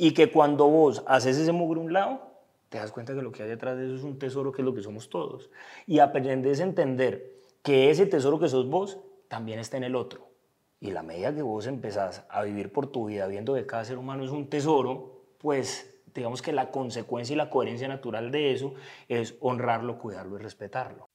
Y que cuando vos haces ese mugre a un lado, te das cuenta que lo que hay detrás de eso es un tesoro que es lo que somos todos. Y aprendes a entender que ese tesoro que sos vos también está en el otro. Y la medida que vos empezás a vivir por tu vida viendo que cada ser humano es un tesoro, pues digamos que la consecuencia y la coherencia natural de eso es honrarlo, cuidarlo y respetarlo.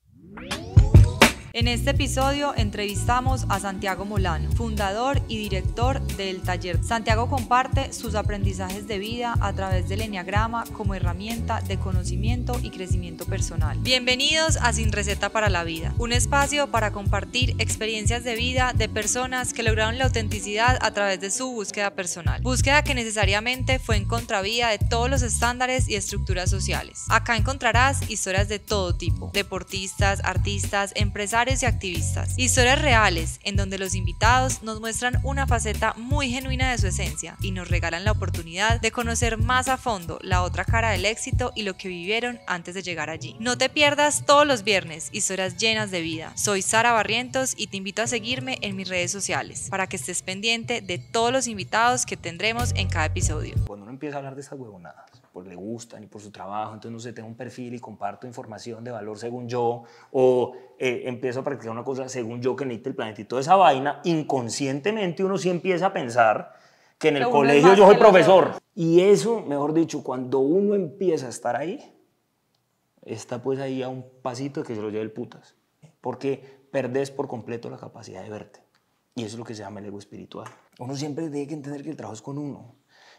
En este episodio entrevistamos a Santiago Molano, fundador y director del taller. Santiago comparte sus aprendizajes de vida a través del Enneagrama como herramienta de conocimiento y crecimiento personal. Bienvenidos a Sin Receta para la Vida, un espacio para compartir experiencias de vida de personas que lograron la autenticidad a través de su búsqueda personal, búsqueda que necesariamente fue en contravía de todos los estándares y estructuras sociales. Acá encontrarás historias de todo tipo, deportistas, artistas, empresarios, y activistas. Historias reales en donde los invitados nos muestran una faceta muy genuina de su esencia y nos regalan la oportunidad de conocer más a fondo la otra cara del éxito y lo que vivieron antes de llegar allí. No te pierdas todos los viernes historias llenas de vida. Soy Sara Barrientos y te invito a seguirme en mis redes sociales para que estés pendiente de todos los invitados que tendremos en cada episodio. Cuando uno empieza a hablar de esas huevonadas, pues le gustan y por su trabajo, entonces no sé, tengo un perfil y comparto información de valor según yo, o eh, empiezo a practicar una cosa según yo que necesita el planeta y toda esa vaina, inconscientemente uno sí empieza a pensar que en el colegio yo soy profesor. Y eso, mejor dicho, cuando uno empieza a estar ahí, está pues ahí a un pasito que se lo lleve el putas. Porque perdés por completo la capacidad de verte. Y eso es lo que se llama el ego espiritual. Uno siempre tiene que entender que el trabajo es con uno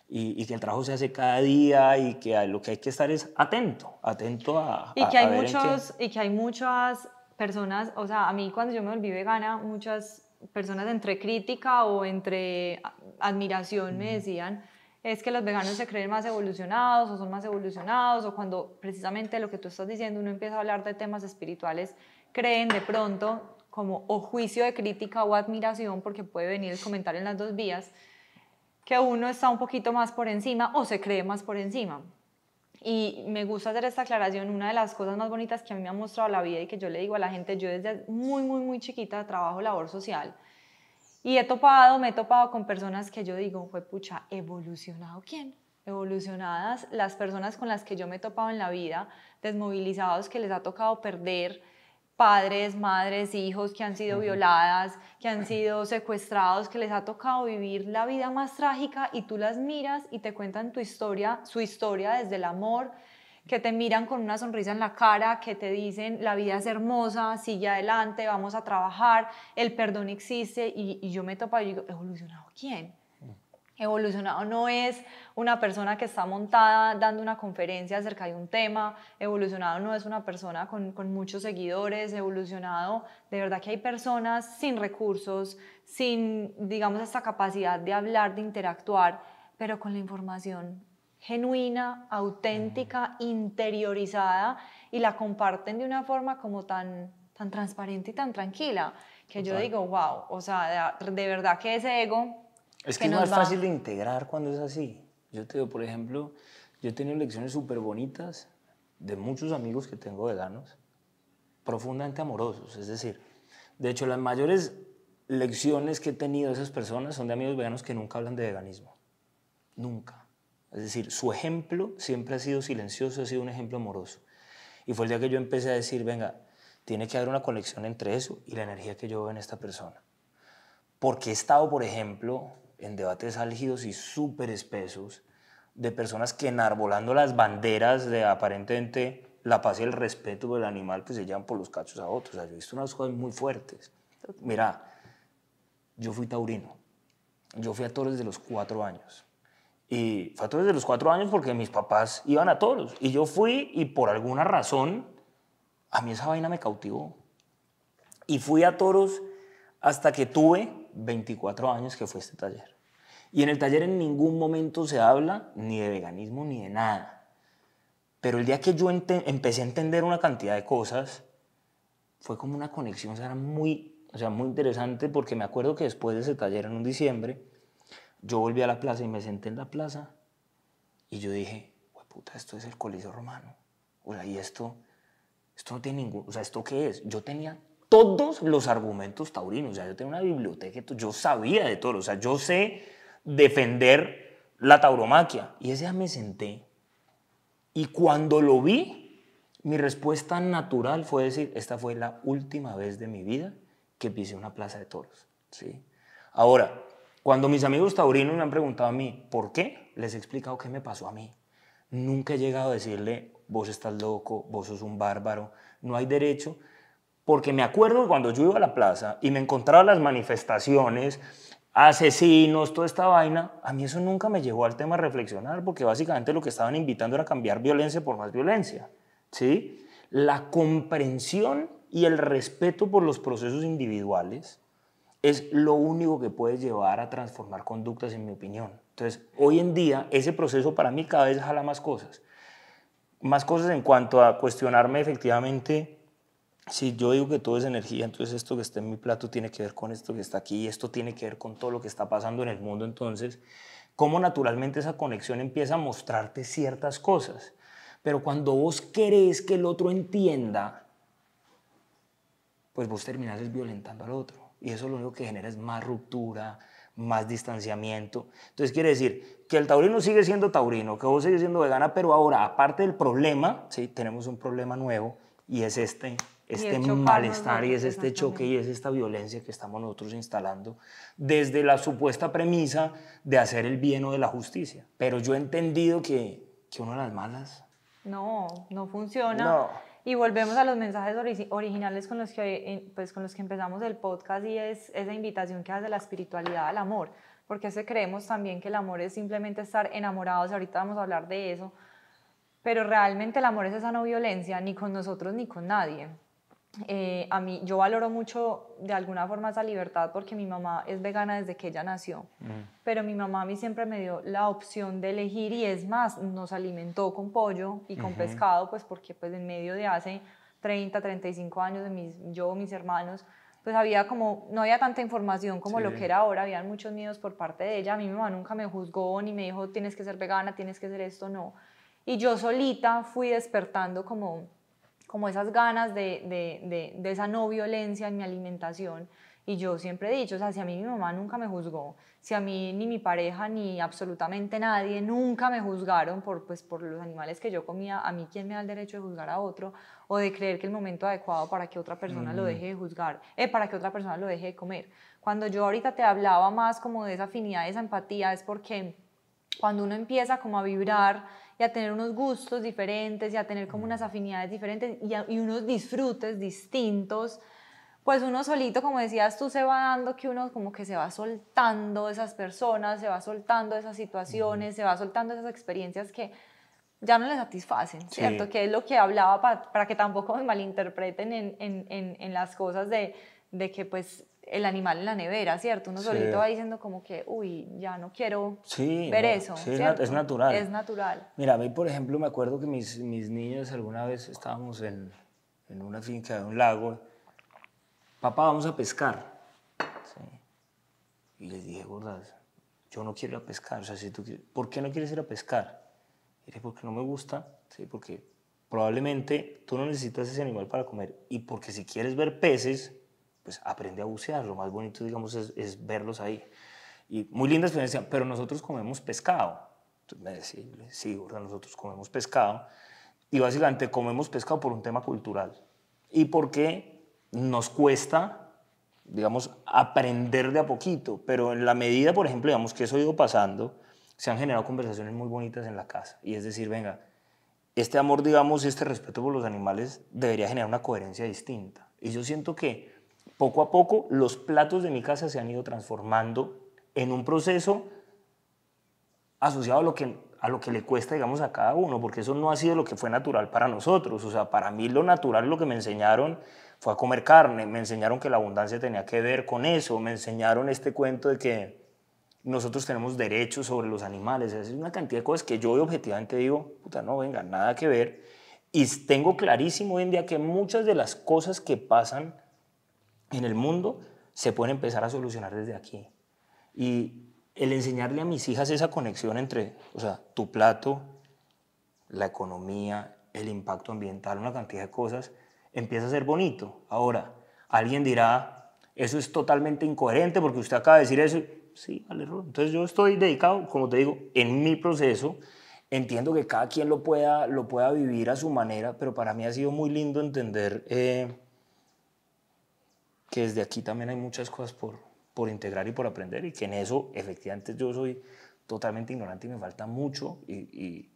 y, que el trabajo se hace cada día y que lo que hay que estar es atento, atento a... Y que, hay, muchos, y que hay muchas personas, o sea, a mí cuando yo me volví vegana, muchas personas entre crítica o entre admiración me decían, es que los veganos se creen más evolucionados o son más evolucionados o cuando precisamente lo que tú estás diciendo uno empieza a hablar de temas espirituales, creen de pronto como o juicio de crítica o admiración porque puede venir el comentario en las dos vías que uno está un poquito más por encima o se cree más por encima. Y me gusta hacer esta aclaración, una de las cosas más bonitas que a mí me ha mostrado la vida y que yo le digo a la gente, yo desde muy, muy, muy chiquita trabajo labor social y he topado, me he topado con personas que yo digo, fue pucha, evolucionado quién? Evolucionadas las personas con las que yo me he topado en la vida, desmovilizados que les ha tocado perder, padres, madres, hijos que han sido violadas, que han sido secuestrados, que les ha tocado vivir la vida más trágica y tú las miras y te cuentan tu historia, su historia desde el amor, que te miran con una sonrisa en la cara, que te dicen la vida es hermosa, sigue adelante, vamos a trabajar, el perdón existe y, yo me topo y digo, evolucionado, ¿quién? Evolucionado no es una persona que está montada dando una conferencia acerca de un tema, evolucionado no es una persona con, muchos seguidores, evolucionado de verdad que hay personas sin recursos, sin, digamos, esta capacidad de hablar, de interactuar, pero con la información genuina, auténtica, interiorizada y la comparten de una forma como tan, tan transparente y tan tranquila, que yo digo, wow, o sea, de verdad que ese ego es que, no es fácil de integrar cuando es así. Yo te digo, por ejemplo, yo he tenido lecciones súper bonitas de muchos amigos que tengo veganos, profundamente amorosos. Es decir, de hecho, las mayores lecciones que he tenido de esas personas son de amigos veganos que nunca hablan de veganismo. Nunca. Es decir, su ejemplo siempre ha sido silencioso, ha sido un ejemplo amoroso. Y fue el día que yo empecé a decir, venga, tiene que haber una conexión entre eso y la energía que yo veo en esta persona. Porque he estado, por ejemplo, en debates álgidos y súper espesos de personas que enarbolando las banderas de aparentemente la paz y el respeto del animal, pues se llevan por los cachos a otros. O sea, yo he visto unas cosas muy fuertes. Mira, yo fui taurino. Yo fui a toros desde los cuatro años. Y fue a toros desde los cuatro años porque mis papás iban a toros. Y yo fui y por alguna razón a mí esa vaina me cautivó. Y fui a toros hasta que tuve 24 años que fue este taller. Y en el taller en ningún momento se habla ni de veganismo ni de nada. Pero el día que yo empecé a entender una cantidad de cosas, fue como una conexión, o sea, era muy, o sea, muy interesante porque me acuerdo que después de ese taller en un diciembre, yo volví a la plaza y me senté en la plaza y yo dije, puta, esto es el Coliseo Romano. O sea, y esto, esto no tiene ningún, o sea, ¿esto qué es? Yo tenía todos los argumentos taurinos. O sea, yo tengo una biblioteca, yo sabía de todo. O sea, yo sé defender la tauromaquia. Y ese día me senté. Y cuando lo vi, mi respuesta natural fue decir, esta fue la última vez de mi vida que pise una plaza de toros. ¿Sí? Ahora, cuando mis amigos taurinos me han preguntado a mí, ¿por qué? Les he explicado qué me pasó a mí. Nunca he llegado a decirle, vos estás loco, vos sos un bárbaro, no hay derecho porque me acuerdo cuando yo iba a la plaza y me encontraba las manifestaciones, asesinos, toda esta vaina, a mí eso nunca me llevó al tema reflexionar, porque básicamente lo que estaban invitando era cambiar violencia por más violencia, ¿sí? La comprensión y el respeto por los procesos individuales es lo único que puede llevar a transformar conductas, en mi opinión. Entonces, hoy en día, ese proceso para mí cada vez jala más cosas. Más cosas en cuanto a cuestionarme efectivamente si yo digo que todo es energía, entonces esto que está en mi plato tiene que ver con esto que está aquí, esto tiene que ver con todo lo que está pasando en el mundo, entonces, cómo naturalmente esa conexión empieza a mostrarte ciertas cosas. Pero cuando vos querés que el otro entienda, pues vos terminás violentando al otro. Y eso lo único que genera es más ruptura, más distanciamiento. Entonces quiere decir que el taurino sigue siendo taurino, que vos sigues siendo vegana, pero ahora, aparte del problema, ¿sí? tenemos un problema nuevo y es este este malestar y es este choque y es esta violencia que estamos nosotros instalando desde la supuesta premisa de hacer el bien o de la justicia. Pero yo he entendido que, que uno de las malas... No, no funciona. Y volvemos a los mensajes originales con los, que, eh, pues, con los que empezamos el podcast y es esa invitación que hace la espiritualidad al amor, porque ese creemos también que el amor es simplemente estar enamorados, ahorita vamos a hablar de eso, pero realmente el amor es esa no violencia, ni con nosotros ni con nadie. Eh, a mí, yo valoro mucho de alguna forma esa libertad porque mi mamá es vegana desde que ella nació, mm. pero mi mamá a mí siempre me dio la opción de elegir y es más, nos alimentó con pollo y con pescado, pues porque pues en medio de hace 30, 35 años de mis, yo, mis hermanos, pues había como, no había tanta información como lo que era ahora, habían muchos miedos por parte de ella, a mi mamá nunca me juzgó ni me dijo tienes que ser vegana, tienes que ser esto, no. Y yo solita fui despertando como como esas ganas de, esa no violencia en mi alimentación. Y yo siempre he dicho, o sea, si a mí mi mamá nunca me juzgó, si a mí ni mi pareja ni absolutamente nadie nunca me juzgaron por, pues, por los animales que yo comía, a mí quién me da el derecho de juzgar a otro o de creer que el momento adecuado para que otra persona lo deje de juzgar, eh, para que otra persona lo deje de comer. Cuando yo ahorita te hablaba más como de esa afinidad, esa empatía, es porque cuando uno empieza como a vibrar a tener unos gustos diferentes y a tener como mm. unas afinidades diferentes y, unos disfrutes distintos, pues uno solito, como decías tú, se va dando que uno como que se va soltando esas personas, se va soltando esas situaciones, se va soltando esas experiencias que ya no le satisfacen, ¿cierto? Que es lo que hablaba para, que tampoco me malinterpreten en, las cosas de, de que pues el animal en la nevera, ¿cierto? Uno solito va diciendo como que, uy, ya no quiero ver eso. Sí, es natural. Es natural. Mira, a mí, por ejemplo, me acuerdo que mis, mis niños alguna vez estábamos en, una finca de un lago. Papá, vamos a pescar. Y les dije, gordas, yo no quiero ir a pescar. O sea, si tú ¿por qué no quieres ir a pescar? Y dije, porque no me gusta, ¿sí? porque probablemente tú no necesitas ese animal para comer. Y porque si quieres ver peces, pues aprende a bucear. Lo más bonito, digamos, es, verlos ahí. Y muy linda experiencia, pero nosotros comemos pescado. Entonces me sí, gorda, nosotros comemos pescado. Y básicamente comemos pescado por un tema cultural. Y porque nos cuesta, digamos, aprender de a poquito. Pero en la medida, por ejemplo, digamos, que eso ha ido pasando, se han generado conversaciones muy bonitas en la casa. Y es decir, venga, este amor, digamos, este respeto por los animales debería generar una coherencia distinta. Y yo siento que poco a poco los platos de mi casa se han ido transformando en un proceso asociado a lo que a lo que le cuesta, digamos, a cada uno, porque eso no ha sido lo que fue natural para nosotros. O sea, para mí lo natural, lo que me enseñaron fue a comer carne, me enseñaron que la abundancia tenía que ver con eso, me enseñaron este cuento de que nosotros tenemos derechos sobre los animales, es una cantidad de cosas que yo objetivamente digo, puta, no, venga, nada que ver. Y tengo clarísimo hoy en día que muchas de las cosas que pasan en el mundo se pueden empezar a solucionar desde aquí. Y el enseñarle a mis hijas esa conexión entre, o sea, tu plato, la economía, el impacto ambiental, una cantidad de cosas, empieza a ser bonito. Ahora, alguien dirá, eso es totalmente incoherente porque usted acaba de decir eso. Sí, vale, Entonces yo estoy dedicado, como te digo, en mi proceso. Entiendo que cada quien lo pueda, lo pueda vivir a su manera, pero para mí ha sido muy lindo entender eh, que desde aquí también hay muchas cosas por, por integrar y por aprender y que en eso efectivamente yo soy totalmente ignorante y me falta mucho y,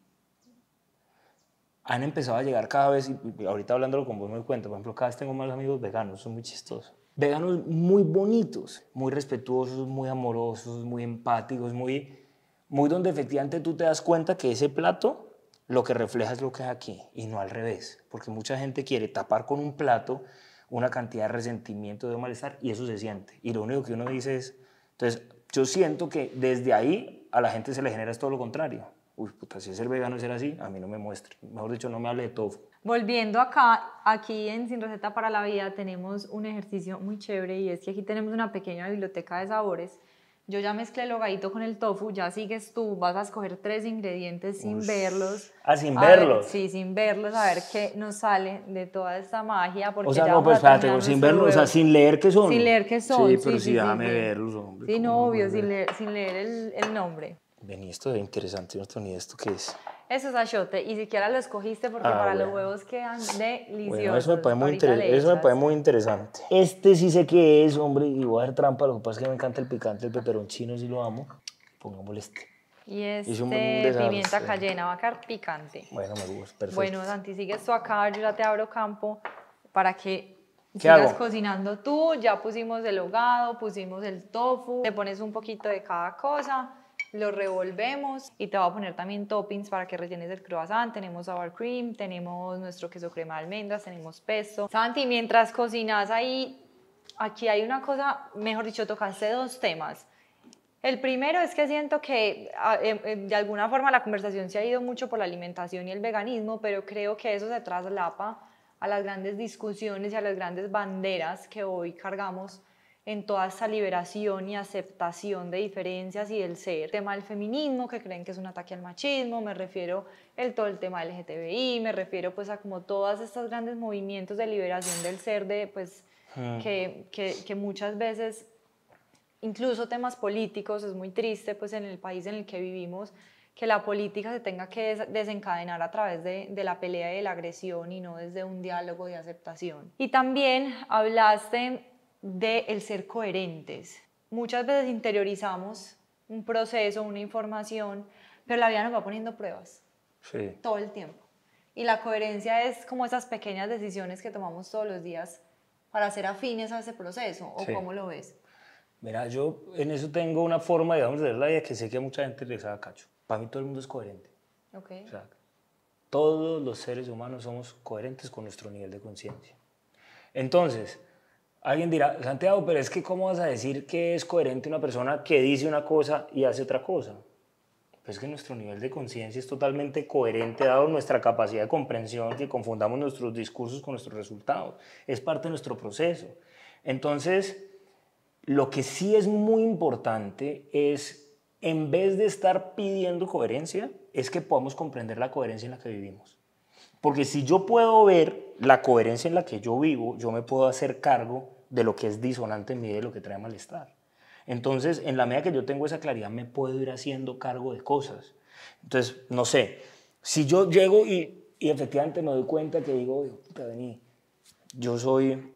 han empezado a llegar cada vez, y ahorita hablándolo con vos me doy cuenta, por ejemplo, cada vez tengo más amigos veganos, son muy chistosos. Veganos muy bonitos, muy respetuosos, muy amorosos, muy empáticos, muy, muy donde efectivamente tú te das cuenta que ese plato lo que refleja es lo que es aquí y no al revés, porque mucha gente quiere tapar con un plato una cantidad de resentimiento, de malestar, y eso se siente. Y lo único que uno dice es, entonces, yo siento que desde ahí a la gente se le genera todo lo contrario. Uy, puta, si es el vegano y ser así, a mí no me muestre. Mejor dicho, no me hable de tofu. Volviendo acá, aquí en Sin Receta para la Vida tenemos un ejercicio muy chévere y es que aquí tenemos una pequeña biblioteca de sabores yo ya mezclé el hogadito con el tofu, ya sigues tú, vas a escoger tres ingredientes sin verlos. Ah, sin verlos. sí, sin verlos, a ver qué nos sale de toda esta magia. Porque o sea, no, pues espérate, sin verlos, o sea, sin leer qué son. Sin leer qué son. Sí, pero sí, sí, sí déjame verlos, hombre. Sí, no, obvio, sin leer, sin leer el, el nombre vení, esto es interesante, no tengo ¿esto qué es? Eso es achote, y siquiera lo escogiste porque ah, para los huevos quedan deliciosos. eso me parece, muy, interesante. Este sí sé qué es, hombre, y voy a hacer trampa, lo que pasa es que me encanta el picante, el peperoncino, sí lo amo. Pongámosle este. Y este es un este, pimienta cayena, va a quedar picante. Bueno, me gusta, perfecto. Bueno, Santi, sigues tú acá, yo ya te abro campo para que sigas cocinando tú. Ya pusimos el hogado, pusimos el tofu, le pones un poquito de cada cosa lo revolvemos y te voy a poner también toppings para que rellenes el croissant. Tenemos sour cream, tenemos nuestro queso crema de almendras, tenemos peso. Santi, mientras cocinas ahí, aquí hay una cosa, mejor dicho, tocaste dos temas. El primero es que siento que ah, em, em, de alguna forma la conversación se ha ido mucho por la alimentación y el veganismo, pero creo que eso se traslapa a las grandes discusiones y a las grandes banderas que hoy cargamos en toda esta liberación y aceptación de diferencias y del ser. El tema del feminismo, que creen que es un ataque al machismo, me refiero el todo el tema LGTBI, me refiero pues a como todas estas grandes movimientos de liberación del ser, de pues ah. que, muchas veces, incluso temas políticos, es muy triste pues en el país en el que vivimos, que la política se tenga que desencadenar a través de, de, la pelea y de la agresión y no desde un diálogo de aceptación. Y también hablaste de el ser coherentes. Muchas veces interiorizamos un proceso, una información, pero la vida nos va poniendo pruebas todo el tiempo. Y la coherencia es como esas pequeñas decisiones que tomamos todos los días para ser afines a ese proceso, ¿o cómo lo ves? Mira, yo en eso tengo una forma, de ver la vida que sé que mucha gente le a cacho. Para mí todo el mundo es coherente. todos los seres humanos somos coherentes con nuestro nivel de conciencia. Entonces, Alguien dirá, Santiago, pero es que ¿cómo vas a decir que es coherente una persona que dice una cosa y hace otra cosa? Pues que nuestro nivel de conciencia es totalmente coherente dado nuestra capacidad de comprensión, que confundamos nuestros discursos con nuestros resultados. Es parte de nuestro proceso. Entonces, lo que sí es muy importante es, en vez de estar pidiendo coherencia, es que podamos comprender la coherencia en la que vivimos. Porque si yo puedo ver la coherencia en la que yo vivo, yo me puedo hacer cargo de lo que es disonante en mí, de lo que trae malestar. Entonces, en la medida que yo tengo esa claridad, me puedo ir haciendo cargo de cosas. Entonces, no sé, si yo llego y, efectivamente me doy cuenta que digo, puta, vení, yo soy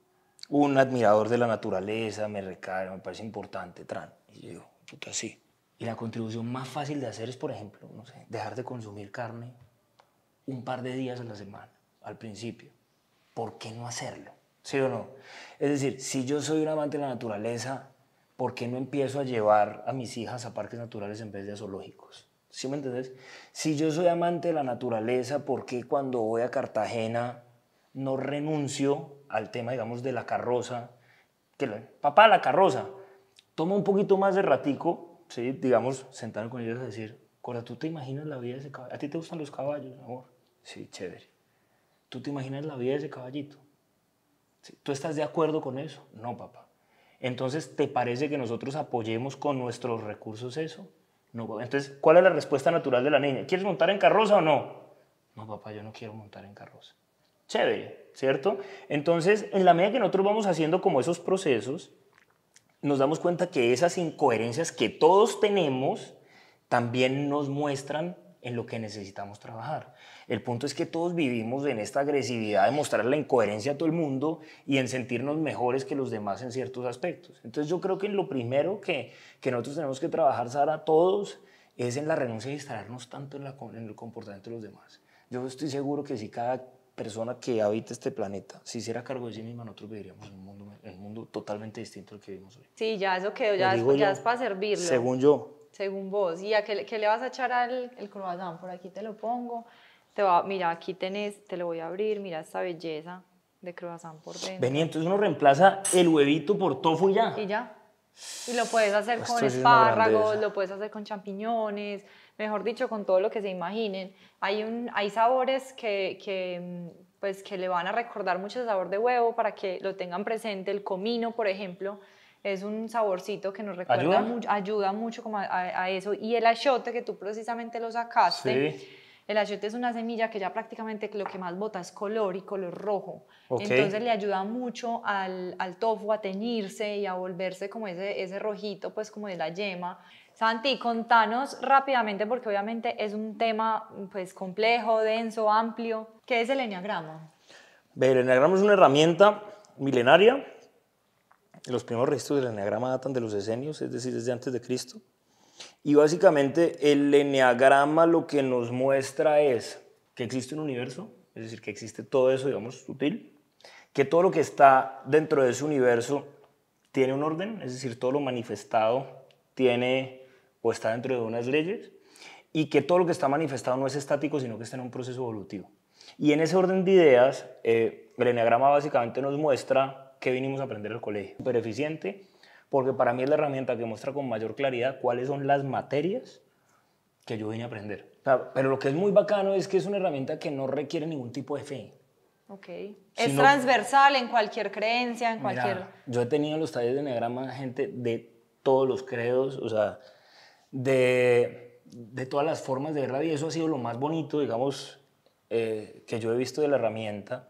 un admirador de la naturaleza, me recae, me parece importante, tran. Y digo, puta, sí. Y la contribución más fácil de hacer es, por ejemplo, no sé, dejar de consumir carne un par de días a la semana, al principio. ¿Por qué no hacerlo? ¿Sí o no? Es decir, si yo soy un amante de la naturaleza, ¿por qué no empiezo a llevar a mis hijas a parques naturales en vez de a zoológicos? ¿Sí me entendés? Si yo soy amante de la naturaleza, ¿por qué cuando voy a Cartagena no renuncio al tema, digamos, de la carroza? Que papá, la carroza. Toma un poquito más de ratico, ¿sí? digamos, sentado con ellos a decir, Cora, ¿tú te imaginas la vida de ese caballo? ¿A ti te gustan los caballos, amor? Sí, chévere. ¿Tú te imaginas la vida de ese caballito? ¿Tú estás de acuerdo con eso? No, papá. Entonces, ¿te parece que nosotros apoyemos con nuestros recursos eso? No, papá. Entonces, ¿cuál es la respuesta natural de la niña? ¿Quieres montar en carroza o no? No, papá, yo no quiero montar en carroza. Chévere, ¿cierto? Entonces, en la medida que nosotros vamos haciendo como esos procesos, nos damos cuenta que esas incoherencias que todos tenemos, también nos muestran en lo que necesitamos trabajar. El punto es que todos vivimos en esta agresividad de mostrar la incoherencia a todo el mundo y en sentirnos mejores que los demás en ciertos aspectos. Entonces yo creo que lo primero que, nosotros tenemos que trabajar, Sara, todos, es en la renuncia de instalarnos tanto en, en el comportamiento de los demás. Yo estoy seguro que si cada persona que habita este planeta se si hiciera cargo de sí misma, nosotros viviríamos en un mundo, mundo totalmente distinto al que vivimos hoy. Sí, ya eso quedó, ya, es, es para servirlo. Según yo según vos. ¿Y a qué, le vas a echar al el croissant? Por aquí te lo pongo. Te va, mira, aquí tenés, te lo voy a abrir, mira esta belleza de croissant por dentro. Vení, entonces uno reemplaza el huevito por tofu ya. Y ya. Y lo puedes hacer con espárragos, lo puedes hacer con champiñones, mejor dicho, con todo lo que se imaginen. Hay, un, hay sabores que, que, pues, que le van a recordar mucho el sabor de huevo para que lo tengan presente. El comino, por ejemplo, es un saborcito que nos recuerda ayuda, mucho, ayuda mucho como a, eso. Y el achiote, que tú precisamente lo sacaste, el achiote es una semilla que ya prácticamente lo que más bota es color y color rojo. Entonces le ayuda mucho al, al, tofu a teñirse y a volverse como ese, rojito, pues como de la yema. Santi, contanos rápidamente, porque obviamente es un tema pues complejo, denso, amplio. ¿Qué es el Enneagrama? El Enneagrama es una herramienta milenaria los primeros registros del enneagrama datan de los decenios, es decir, desde antes de Cristo. Y básicamente el enneagrama lo que nos muestra es que existe un universo, es decir, que existe todo eso, digamos, sutil, que todo lo que está dentro de ese universo tiene un orden, es decir, todo lo manifestado tiene o está dentro de unas leyes, y que todo lo que está manifestado no es estático, sino que está en un proceso evolutivo. Y en ese orden de ideas, eh, el enneagrama básicamente nos muestra qué vinimos a aprender el colegio. Super eficiente, porque para mí es la herramienta que muestra con mayor claridad cuáles son las materias que yo vine a aprender. pero lo que es muy bacano es que es una herramienta que no requiere ningún tipo de fe. Ok. es transversal en cualquier creencia, en cualquier... yo he tenido en los talleres de Enneagrama gente de todos los credos, o sea, de, de todas las formas de verdad, y eso ha sido lo más bonito, digamos, eh, que yo he visto de la herramienta,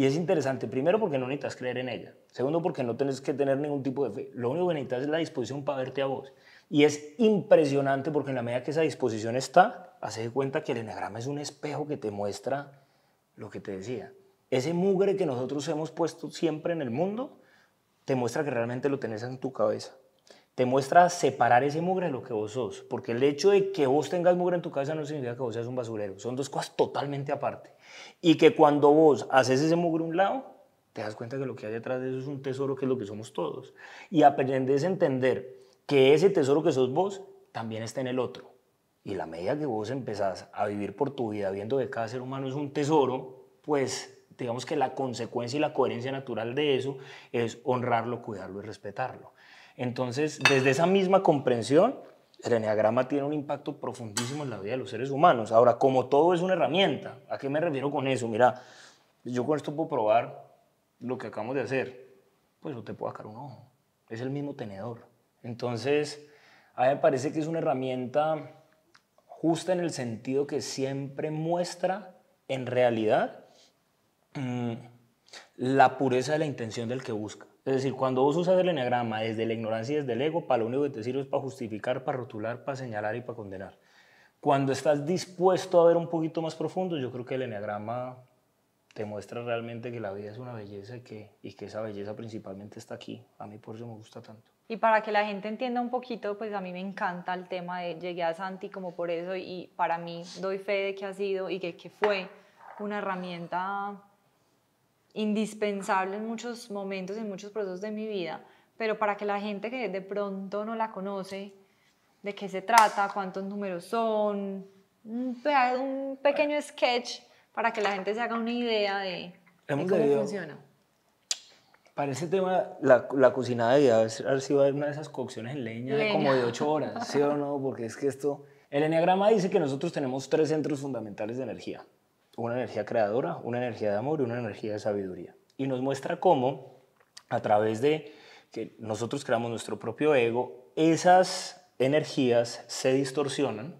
y es interesante, primero porque no necesitas creer en ella, segundo porque no tienes que tener ningún tipo de fe, lo único que necesitas es la disposición para verte a vos. Y es impresionante porque en la medida que esa disposición está, haces cuenta que el enagrama es un espejo que te muestra lo que te decía. Ese mugre que nosotros hemos puesto siempre en el mundo, te muestra que realmente lo tenés en tu cabeza te muestra separar ese mugre de lo que vos sos. Porque el hecho de que vos tengas mugre en tu casa no significa que vos seas un basurero. Son dos cosas totalmente aparte. Y que cuando vos haces ese mugre un lado, te das cuenta que lo que hay detrás de eso es un tesoro que es lo que somos todos. Y aprendes a entender que ese tesoro que sos vos también está en el otro. Y la medida que vos empezás a vivir por tu vida viendo que cada ser humano es un tesoro, pues digamos que la consecuencia y la coherencia natural de eso es honrarlo, cuidarlo y respetarlo. Entonces, desde esa misma comprensión, el enneagrama tiene un impacto profundísimo en la vida de los seres humanos. Ahora, como todo es una herramienta, ¿a qué me refiero con eso? Mira, yo con esto puedo probar lo que acabamos de hacer. Pues no te puedo sacar un ojo. Es el mismo tenedor. Entonces, a mí me parece que es una herramienta justa en el sentido que siempre muestra en realidad mm, la pureza de la intención del que busca. Es decir, cuando vos usas el eneagrama desde la ignorancia y desde el ego, para lo único que te sirve es para justificar, para rotular, para señalar y para condenar. Cuando estás dispuesto a ver un poquito más profundo, yo creo que el eneagrama te muestra realmente que la vida es una belleza y que, y que esa belleza principalmente está aquí. A mí por eso me gusta tanto. Y para que la gente entienda un poquito, pues a mí me encanta el tema de llegué a Santi como por eso y para mí doy fe de que ha sido y que, que fue una herramienta indispensable en muchos momentos, en muchos procesos de mi vida, pero para que la gente que de pronto no la conoce, de qué se trata, cuántos números son, un pequeño sketch para que la gente se haga una idea de, cómo funciona. Para ese tema, la, la cocina debía haber sido una de esas cocciones en leña, De como de ocho horas, ¿sí o no? Porque es que esto... El Enneagrama dice que nosotros tenemos tres centros fundamentales de energía una energía creadora, una energía de amor y una energía de sabiduría. Y nos muestra cómo, a través de que nosotros creamos nuestro propio ego, esas energías se distorsionan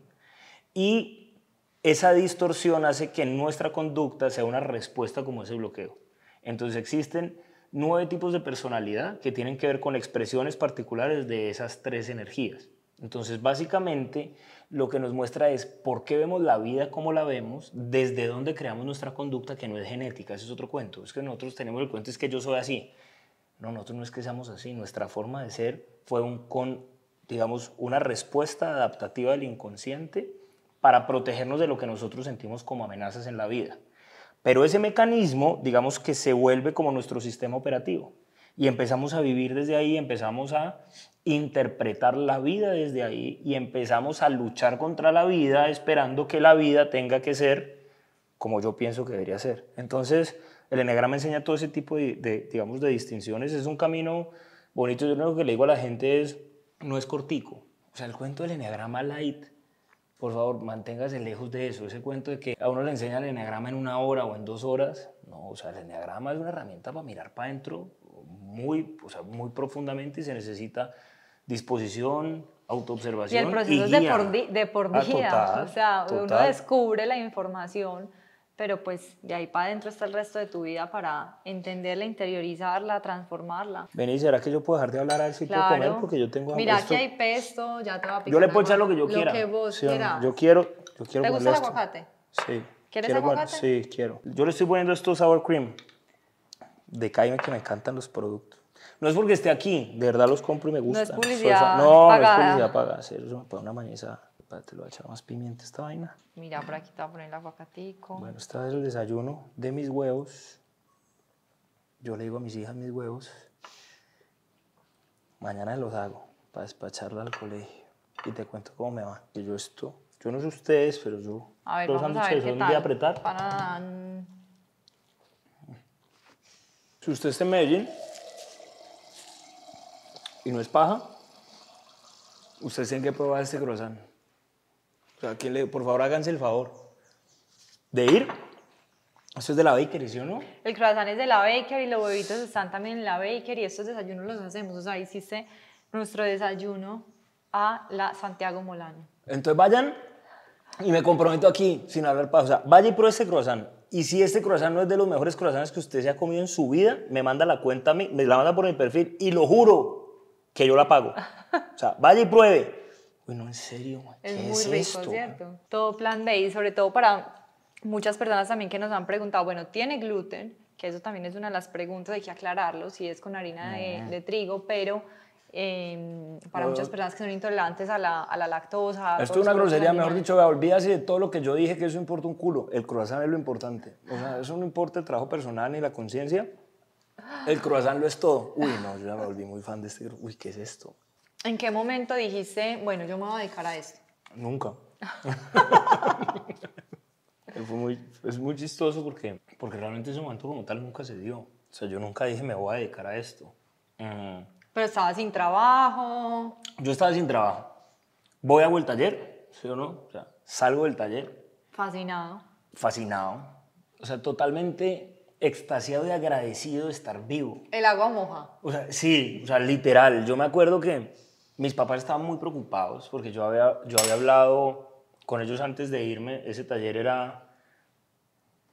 y esa distorsión hace que nuestra conducta sea una respuesta como ese bloqueo. Entonces existen nueve tipos de personalidad que tienen que ver con expresiones particulares de esas tres energías. Entonces, básicamente, lo que nos muestra es por qué vemos la vida como la vemos, desde dónde creamos nuestra conducta, que no es genética, ese es otro cuento. Es que nosotros tenemos el cuento, es que yo soy así. No, nosotros no es que seamos así. Nuestra forma de ser fue digamos, una respuesta adaptativa del inconsciente para protegernos de lo que nosotros sentimos como amenazas en la vida. Pero ese mecanismo, digamos que se vuelve como nuestro sistema operativo. Y empezamos a vivir desde ahí, empezamos a interpretar la vida desde ahí y empezamos a luchar contra la vida esperando que la vida tenga que ser como yo pienso que debería ser. Entonces, el Enneagrama enseña todo ese tipo de, digamos, de distinciones. Es un camino bonito. Yo lo que le digo a la gente es, no es cortico. O sea, el cuento del Enneagrama Light, por favor, manténgase lejos de eso. Ese cuento de que a uno le enseña el Enneagrama en una hora o en dos horas. No, o sea, el Enneagrama es una herramienta para mirar para adentro muy, o sea, muy profundamente y se necesita disposición, autoobservación. Y el proceso es de por, de por ah, o sea, uno descubre la información, pero pues de ahí para adentro está el resto de tu vida para entenderla, interiorizarla, transformarla. Vení, ¿será que yo puedo dejar de hablar a ver si claro. puedo comer? Porque yo tengo Mira, esto. aquí hay pesto, ya te va a picar. Yo le puedo echar lo que yo lo quiera. Que vos quieras. Yo quiero, yo quiero ¿Te gusta el aguacate? Sí. ¿Quieres quiero aguacate? sí, quiero. Yo le estoy poniendo esto sour cream de Caime que me encantan los productos. No es porque esté aquí, de verdad los compro y me gustan. No es publicidad No, pagada. no es publicidad pagada. para una mañana te lo voy a echar más pimienta esta vaina. Mira, por aquí te a poner el aguacatico. Bueno, esta es el desayuno de mis huevos. Yo le digo a mis hijas mis huevos. Mañana los hago para despacharla al colegio. Y te cuento cómo me va. yo esto, yo no sé ustedes, pero yo... A ver, los vamos a ver qué tal. de apretar. Para... Si usted está en Medellín y no es paja, ustedes tiene que probar este croissant. O sea, por favor, háganse el favor de ir. Eso es de la bakery, ¿sí o no? El croissant es de la y los huevitos están también en la y Estos desayunos los hacemos. O sea, hiciste nuestro desayuno a la Santiago Molano. Entonces vayan y me comprometo aquí, sin hablar paja. O sea, vaya y pruebe este croissant y si este croissant no es de los mejores croissants que usted se ha comido en su vida, me manda la cuenta a mí, me la manda por mi perfil y lo juro que yo la pago. O sea, vaya y pruebe. Bueno, en serio, ¿Qué es muy es rico, ¿cierto? Todo plan B, sobre todo para muchas personas también que nos han preguntado, bueno, ¿tiene gluten? Que eso también es una de las preguntas, hay que aclararlo, si es con harina de, de trigo, pero Em, para muchas personas que son intolerantes a la, a la lactosa. Esto es una grosería, mejor dicho, olvídase de todo lo que yo dije, que eso importa un culo. El croissant es lo importante. O sea, eso no importa el trabajo personal ni la conciencia. El croissant lo es todo. Uy, no, yo ya me volví muy fan de este Uy, ¿qué es esto? ¿En qué momento dijiste, bueno, yo me voy a dedicar a esto? Nunca. Fue muy, es muy chistoso porque, porque realmente ese momento como tal nunca se dio. O sea, yo nunca dije, me voy a dedicar a esto. Mm. Pero estaba sin trabajo. Yo estaba sin trabajo. Voy a el taller, ¿sí o no? salgo del taller. Fascinado. Fascinado. O sea, totalmente extasiado y agradecido de estar vivo. El agua moja. O sea, sí, o sea, literal. Yo me acuerdo que mis papás estaban muy preocupados porque yo había, yo había hablado con ellos antes de irme. Ese taller era...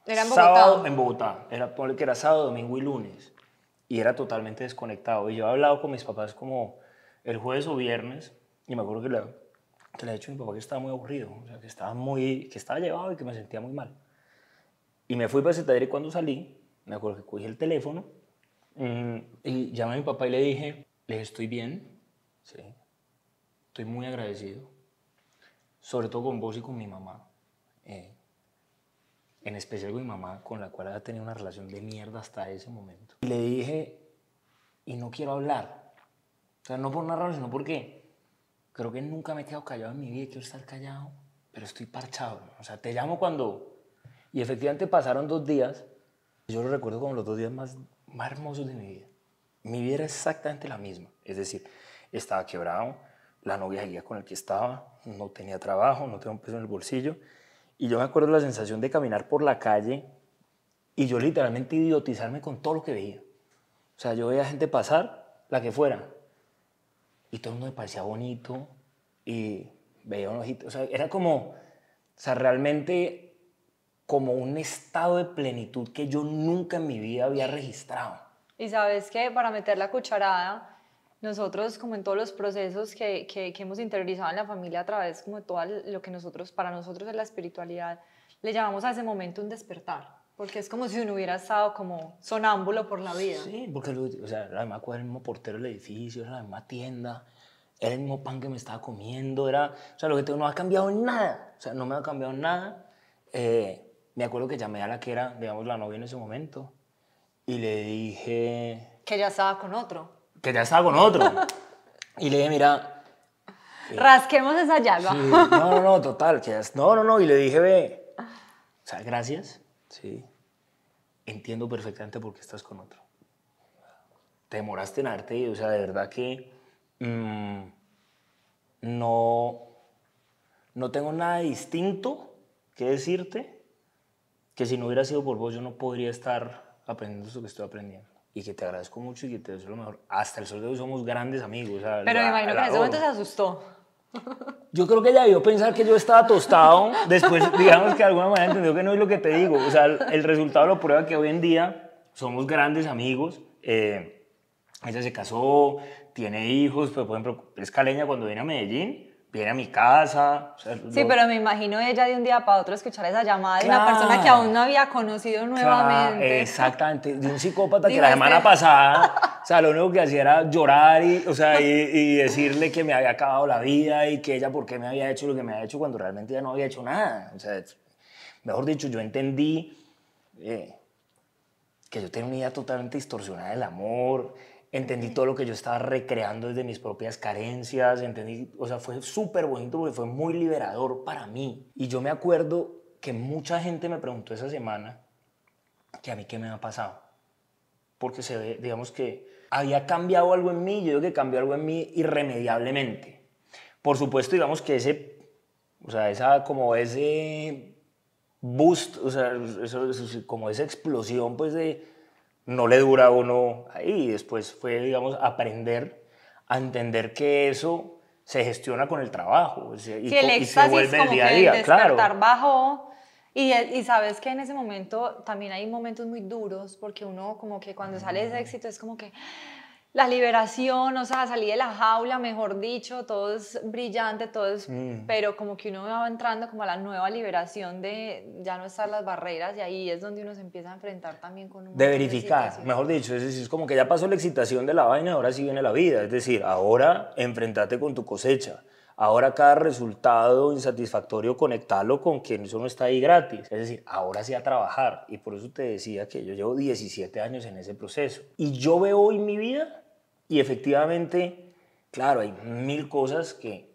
Era en Bogotá. Era, que era sábado, domingo y lunes y era totalmente desconectado. Y yo he hablado con mis papás como el jueves o viernes, y me acuerdo que le, le he dicho a mi papá que estaba muy aburrido, o sea, que estaba, muy, que estaba llevado y que me sentía muy mal. Y me fui para ese taller y cuando salí, me acuerdo que cogí el teléfono mm, y llamé a mi papá y le dije, les estoy bien, estoy muy agradecido, sobre todo con vos y con mi mamá. Eh, en especial con mi mamá, con la cual había tenido una relación de mierda hasta ese momento. le dije, y no quiero hablar. O sea, no por una razón, sino porque creo que nunca me he quedado callado en mi vida, quiero estar callado, pero estoy parchado. O sea, te llamo cuando... Y efectivamente pasaron dos días, yo lo recuerdo como los dos días más, más hermosos de mi vida. Mi vida era exactamente la misma, es decir, estaba quebrado, la novia seguía con el que estaba, no tenía trabajo, no tenía un peso en el bolsillo, y yo me acuerdo la sensación de caminar por la calle y yo literalmente idiotizarme con todo lo que veía. O sea, yo veía gente pasar, la que fuera, y todo el mundo me parecía bonito y veía un ojito. O sea, era como, o sea, realmente como un estado de plenitud que yo nunca en mi vida había registrado. Y sabes qué? para meter la cucharada, nosotros, como en todos los procesos que, que, hemos interiorizado en la familia a través como de todo lo que nosotros, para nosotros es la espiritualidad, le llamamos a ese momento un despertar, porque es como si uno hubiera estado como sonámbulo por la vida. Sí, porque o sea, la misma cosa, el mismo portero del edificio, la misma tienda, era el mismo pan que me estaba comiendo, era, o sea, lo que tengo no ha cambiado nada, o sea, no me ha cambiado nada. Eh, me acuerdo que llamé a la que era, digamos, la novia en ese momento, y le dije... Que ya estaba con otro que ya estaba con otro. Y le dije, mira... Eh, Rasquemos esa llaga. no, no, no, total. no, no, no. Y le dije, ve, o sea, gracias, sí. Entiendo perfectamente por qué estás con otro. Te demoraste en arte, o sea, de verdad que mm, no, no tengo nada distinto que decirte que si no hubiera sido por vos yo no podría estar aprendiendo eso que estoy aprendiendo y que te agradezco mucho y que te deseo lo mejor. Hasta el sol de hoy somos grandes amigos. Pero me imagino que en ese momento se asustó. Yo creo que ella vio pensar que yo estaba tostado. Después, digamos que de alguna manera entendió que no es lo que te digo. O sea, el, resultado lo prueba que hoy en día somos grandes amigos. Eh, ella se casó, tiene hijos, pues, por ejemplo, es caleña cuando viene a Medellín viene a mi casa. sí, pero me imagino ella de un día para otro escuchar esa llamada de una persona que aún no había conocido nuevamente. exactamente, de un psicópata que la semana pasada, o sea, lo único que hacía era llorar y, o sea, y, decirle que me había acabado la vida y que ella por qué me había hecho lo que me había hecho cuando realmente ya no había hecho nada. O sea, mejor dicho, yo entendí eh, que yo tenía una idea totalmente distorsionada del amor, entendí todo lo que yo estaba recreando desde mis propias carencias, entendí, o sea, fue súper bonito porque fue muy liberador para mí. Y yo me acuerdo que mucha gente me preguntó esa semana que a mí qué me ha pasado. Porque se ve, digamos que había cambiado algo en mí, yo digo que cambió algo en mí irremediablemente. Por supuesto, digamos que ese, o sea, esa, como ese boost, o sea, como esa explosión, pues de no le dura a uno ahí. Después fue, digamos, aprender a entender que eso se gestiona con el trabajo y, se vuelve el día a día, claro. y, y, sabes que en ese momento también hay momentos muy duros porque uno como que cuando sale ese mm. éxito es como que la liberación, o sea, salí de la jaula, mejor dicho, todo es brillante, todo es, mm. pero como que uno va entrando como a la nueva liberación de ya no estar las barreras y ahí es donde uno se empieza a enfrentar también con un... De verificar, mejor dicho, es como que ya pasó la excitación de la vaina, ahora sí viene la vida, es decir, ahora enfrentate con tu cosecha. Ahora cada resultado insatisfactorio conectarlo con quien eso no está ahí gratis. Es decir, ahora sí a trabajar. Y por eso te decía que yo llevo 17 años en ese proceso. Y yo veo hoy mi vida y efectivamente, claro, hay mil cosas que...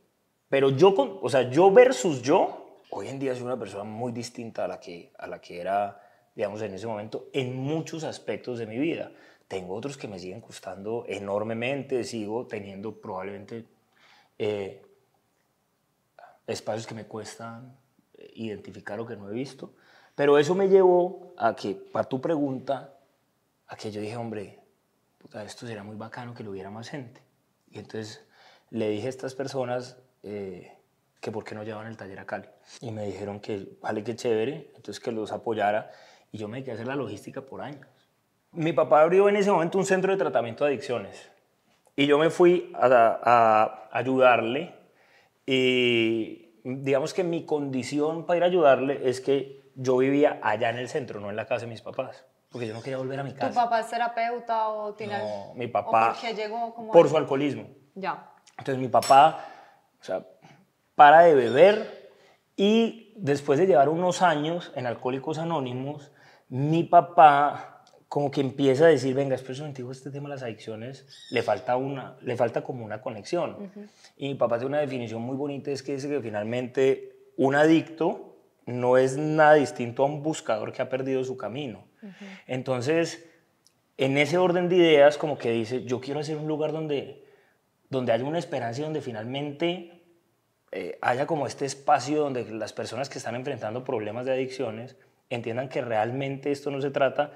Pero yo, con, o sea, yo versus yo, hoy en día soy una persona muy distinta a la que, a la que era, digamos, en ese momento, en muchos aspectos de mi vida. Tengo otros que me siguen costando enormemente, sigo teniendo probablemente eh, espacios que me cuestan eh, identificar lo que no he visto. Pero eso me llevó a que, para tu pregunta, a que yo dije, hombre, esto sería muy bacano que lo hubiera más gente. Y entonces le dije a estas personas eh, que por qué no llevaban el taller a Cali. Y me dijeron que vale, que chévere, entonces que los apoyara. Y yo me dediqué a hacer la logística por años. Mi papá abrió en ese momento un centro de tratamiento de adicciones. Y yo me fui a ayudarle. Y digamos que mi condición para ir a ayudarle es que yo vivía allá en el centro, no en la casa de mis papás porque yo no quería volver a mi casa. ¿Tu papá es terapeuta o tiene.? No, mi papá. ¿Por llegó como.? Por su alcoholismo. Ya. Entonces mi papá, o sea, para de beber y después de llevar unos años en Alcohólicos Anónimos, mi papá como que empieza a decir, venga, es presuntivo este tema de las adicciones, le falta, una, le falta como una conexión. Y mi papá tiene una definición muy bonita, es que dice que finalmente un adicto no es nada distinto a un buscador que ha perdido su camino. Entonces, en ese orden de ideas, como que dice, yo quiero hacer un lugar donde, donde haya una esperanza y donde finalmente eh, haya como este espacio donde las personas que están enfrentando problemas de adicciones entiendan que realmente esto no se trata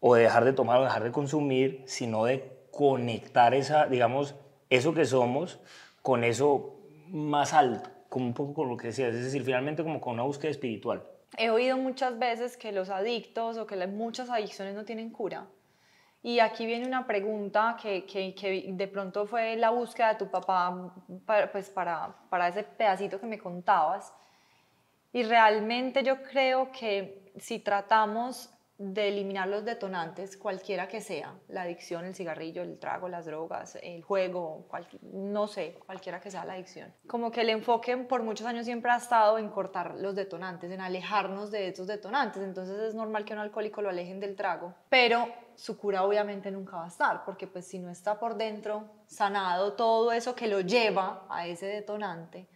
o de dejar de tomar o dejar de consumir, sino de conectar esa, digamos, eso que somos con eso más alto, como un poco con lo que decías, es decir, finalmente como con una búsqueda espiritual he oído muchas veces que los adictos o que muchas adicciones no tienen cura. Y aquí viene una pregunta que, de pronto fue la búsqueda de tu papá pues para, para ese pedacito que me contabas. Y realmente yo creo que si tratamos de eliminar los detonantes, cualquiera que sea, la adicción, el cigarrillo, el trago, las drogas, el juego, no sé, cualquiera que sea la adicción. Como que el enfoque por muchos años siempre ha estado en cortar los detonantes, en alejarnos de esos detonantes, entonces es normal que un alcohólico lo alejen del trago, pero su cura obviamente nunca va a estar, porque pues si no está por dentro sanado todo eso que lo lleva a ese detonante,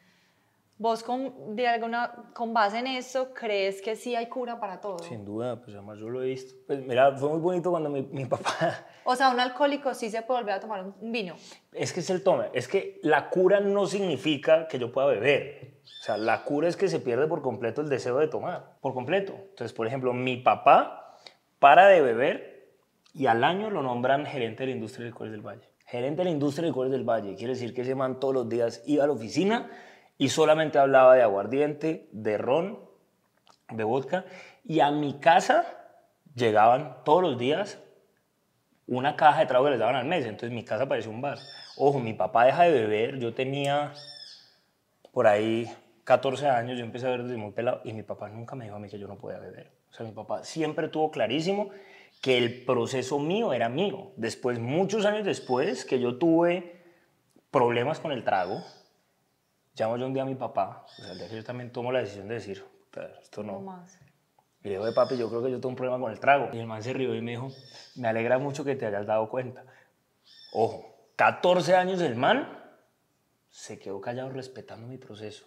¿Vos con, de alguna, con base en eso crees que sí hay cura para todo? Sin duda, pues además yo lo he visto. Pues mira, fue muy bonito cuando mi, papá... O sea, un alcohólico sí se puede volver a tomar un, vino. Es que es el tome, es que la cura no significa que yo pueda beber. O sea, la cura es que se pierde por completo el deseo de tomar, por completo. Entonces, por ejemplo, mi papá para de beber y al año lo nombran gerente de la industria de licores del Valle. Gerente de la industria de licores del Valle, quiere decir que ese man todos los días iba a la oficina y solamente hablaba de aguardiente, de ron, de vodka. Y a mi casa llegaban todos los días una caja de trago que les daban al mes. Entonces mi casa parecía un bar. Ojo, mi papá deja de beber. Yo tenía por ahí 14 años, yo empecé a beber desde muy pelado y mi papá nunca me dijo a mí que yo no podía beber. O sea, mi papá siempre tuvo clarísimo que el proceso mío era mío. Después, muchos años después, que yo tuve problemas con el trago, Llamo yo un día a mi papá, o sea, el día que yo también tomo la decisión de decir, esto no. Y le digo, papi, yo creo que yo tengo un problema con el trago. Y el man se rió y me dijo, me alegra mucho que te hayas dado cuenta. Ojo, 14 años el man se quedó callado respetando mi proceso.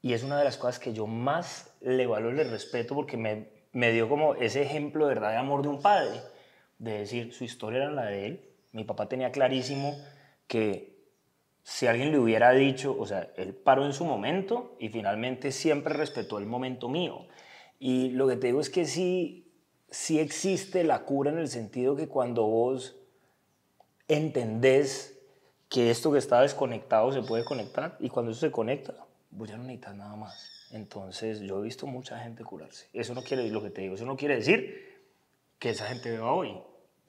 Y es una de las cosas que yo más le valoro le respeto porque me, me dio como ese ejemplo de verdad de amor de un padre. De decir, su historia era la de él. Mi papá tenía clarísimo que si alguien le hubiera dicho, o sea, él paró en su momento y finalmente siempre respetó el momento mío. Y lo que te digo es que sí, sí existe la cura en el sentido que cuando vos entendés que esto que está desconectado se puede conectar y cuando eso se conecta, vos ya no necesitas nada más. Entonces, yo he visto mucha gente curarse. Eso no quiere decir lo que te digo, eso no quiere decir que esa gente beba hoy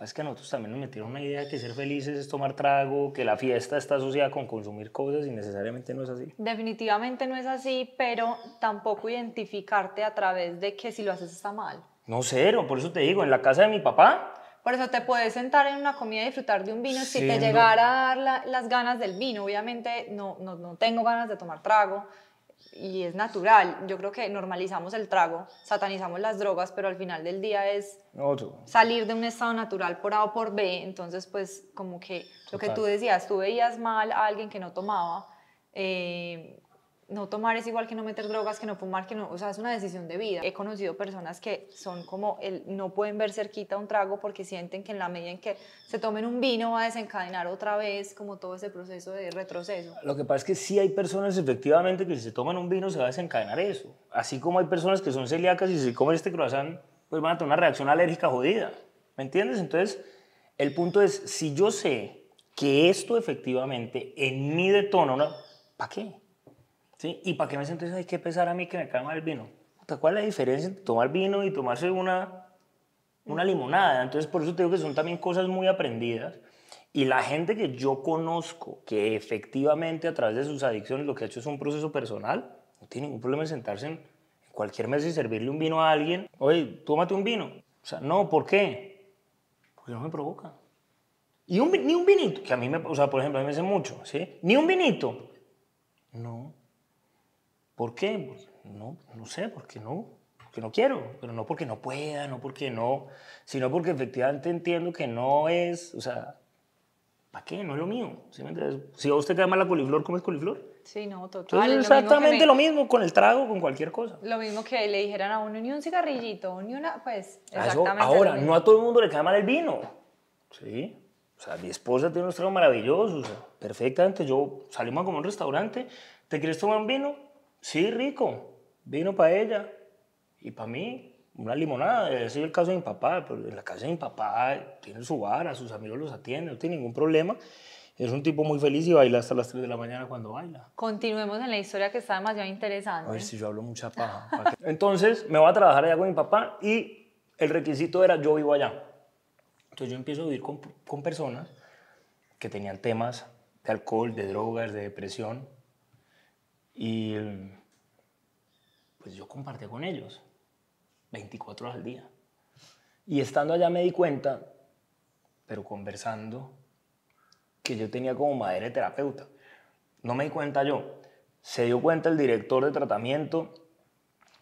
es que a nosotros también nos metieron una idea de que ser felices es tomar trago, que la fiesta está asociada con consumir cosas y necesariamente no es así. Definitivamente no es así, pero tampoco identificarte a través de que si lo haces está mal. No, cero, por eso te digo, en la casa de mi papá. Por eso te puedes sentar en una comida y disfrutar de un vino si te llegara a dar las ganas del vino. Obviamente no, no, no tengo ganas de tomar trago, y es natural. Yo creo que normalizamos el trago, satanizamos las drogas, pero al final del día es salir de un estado natural por A o por B. Entonces, pues como que lo que tú decías, tú veías mal a alguien que no tomaba. Eh, no tomar es igual que no meter drogas, que no fumar, que no, o sea, es una decisión de vida. He conocido personas que son como, el, no pueden ver cerquita un trago porque sienten que en la medida en que se tomen un vino va a desencadenar otra vez como todo ese proceso de retroceso. Lo que pasa es que sí hay personas efectivamente que si se toman un vino se va a desencadenar eso. Así como hay personas que son celíacas y si se comen este croissant, pues van a tener una reacción alérgica jodida. ¿Me entiendes? Entonces, el punto es, si yo sé que esto efectivamente en mí detona ¿Para qué? Y para qué me eso? hay que pesar a mí que me cae mal el vino. ¿Cuál es la diferencia entre tomar vino y tomarse una, una limonada? Entonces, por eso te digo que son también cosas muy aprendidas. Y la gente que yo conozco, que efectivamente a través de sus adicciones lo que ha hecho es un proceso personal, no tiene ningún problema en sentarse en cualquier mes y servirle un vino a alguien. Oye, tómate un vino. O sea, no, ¿por qué? Porque no me provoca. Y un, ni un vinito, que a mí me, o sea, por ejemplo, a mí me hace mucho, ¿sí? Ni un vinito. No. ¿Por qué? Pues, no, no sé, qué no, porque no quiero, pero no porque no pueda, no porque no, sino porque efectivamente entiendo que no es, o sea, ¿para qué? No es lo mío. si a usted te mal la coliflor, ¿cómo es coliflor? Sí, no, total. exactamente lo mismo, con el trago, con cualquier cosa. Lo mismo que le dijeran a uno, ni un cigarrillito, ni una, pues, exactamente. ahora, no a todo el mundo le cae mal el vino. Sí. O sea, mi esposa tiene unos tragos maravillosos, o sea, perfectamente. Yo salimos a comer un restaurante, ¿te quieres tomar un vino? sí, rico, vino para ella y para mí, una limonada. Ese es el caso de mi papá, en la casa de mi papá tiene su vara, sus amigos los atienden, no tiene ningún problema. Es un tipo muy feliz y baila hasta las 3 de la mañana cuando baila. Continuemos en la historia que está demasiado interesante. A ver si yo hablo mucha paja. Entonces, me voy a trabajar allá con mi papá y el requisito era yo vivo allá. Entonces yo empiezo a vivir con personas que tenían temas de alcohol, de drogas, de depresión, y pues yo compartí con ellos 24 horas al día. Y estando allá me di cuenta, pero conversando, que yo tenía como madre terapeuta. No me di cuenta yo. Se dio cuenta el director de tratamiento,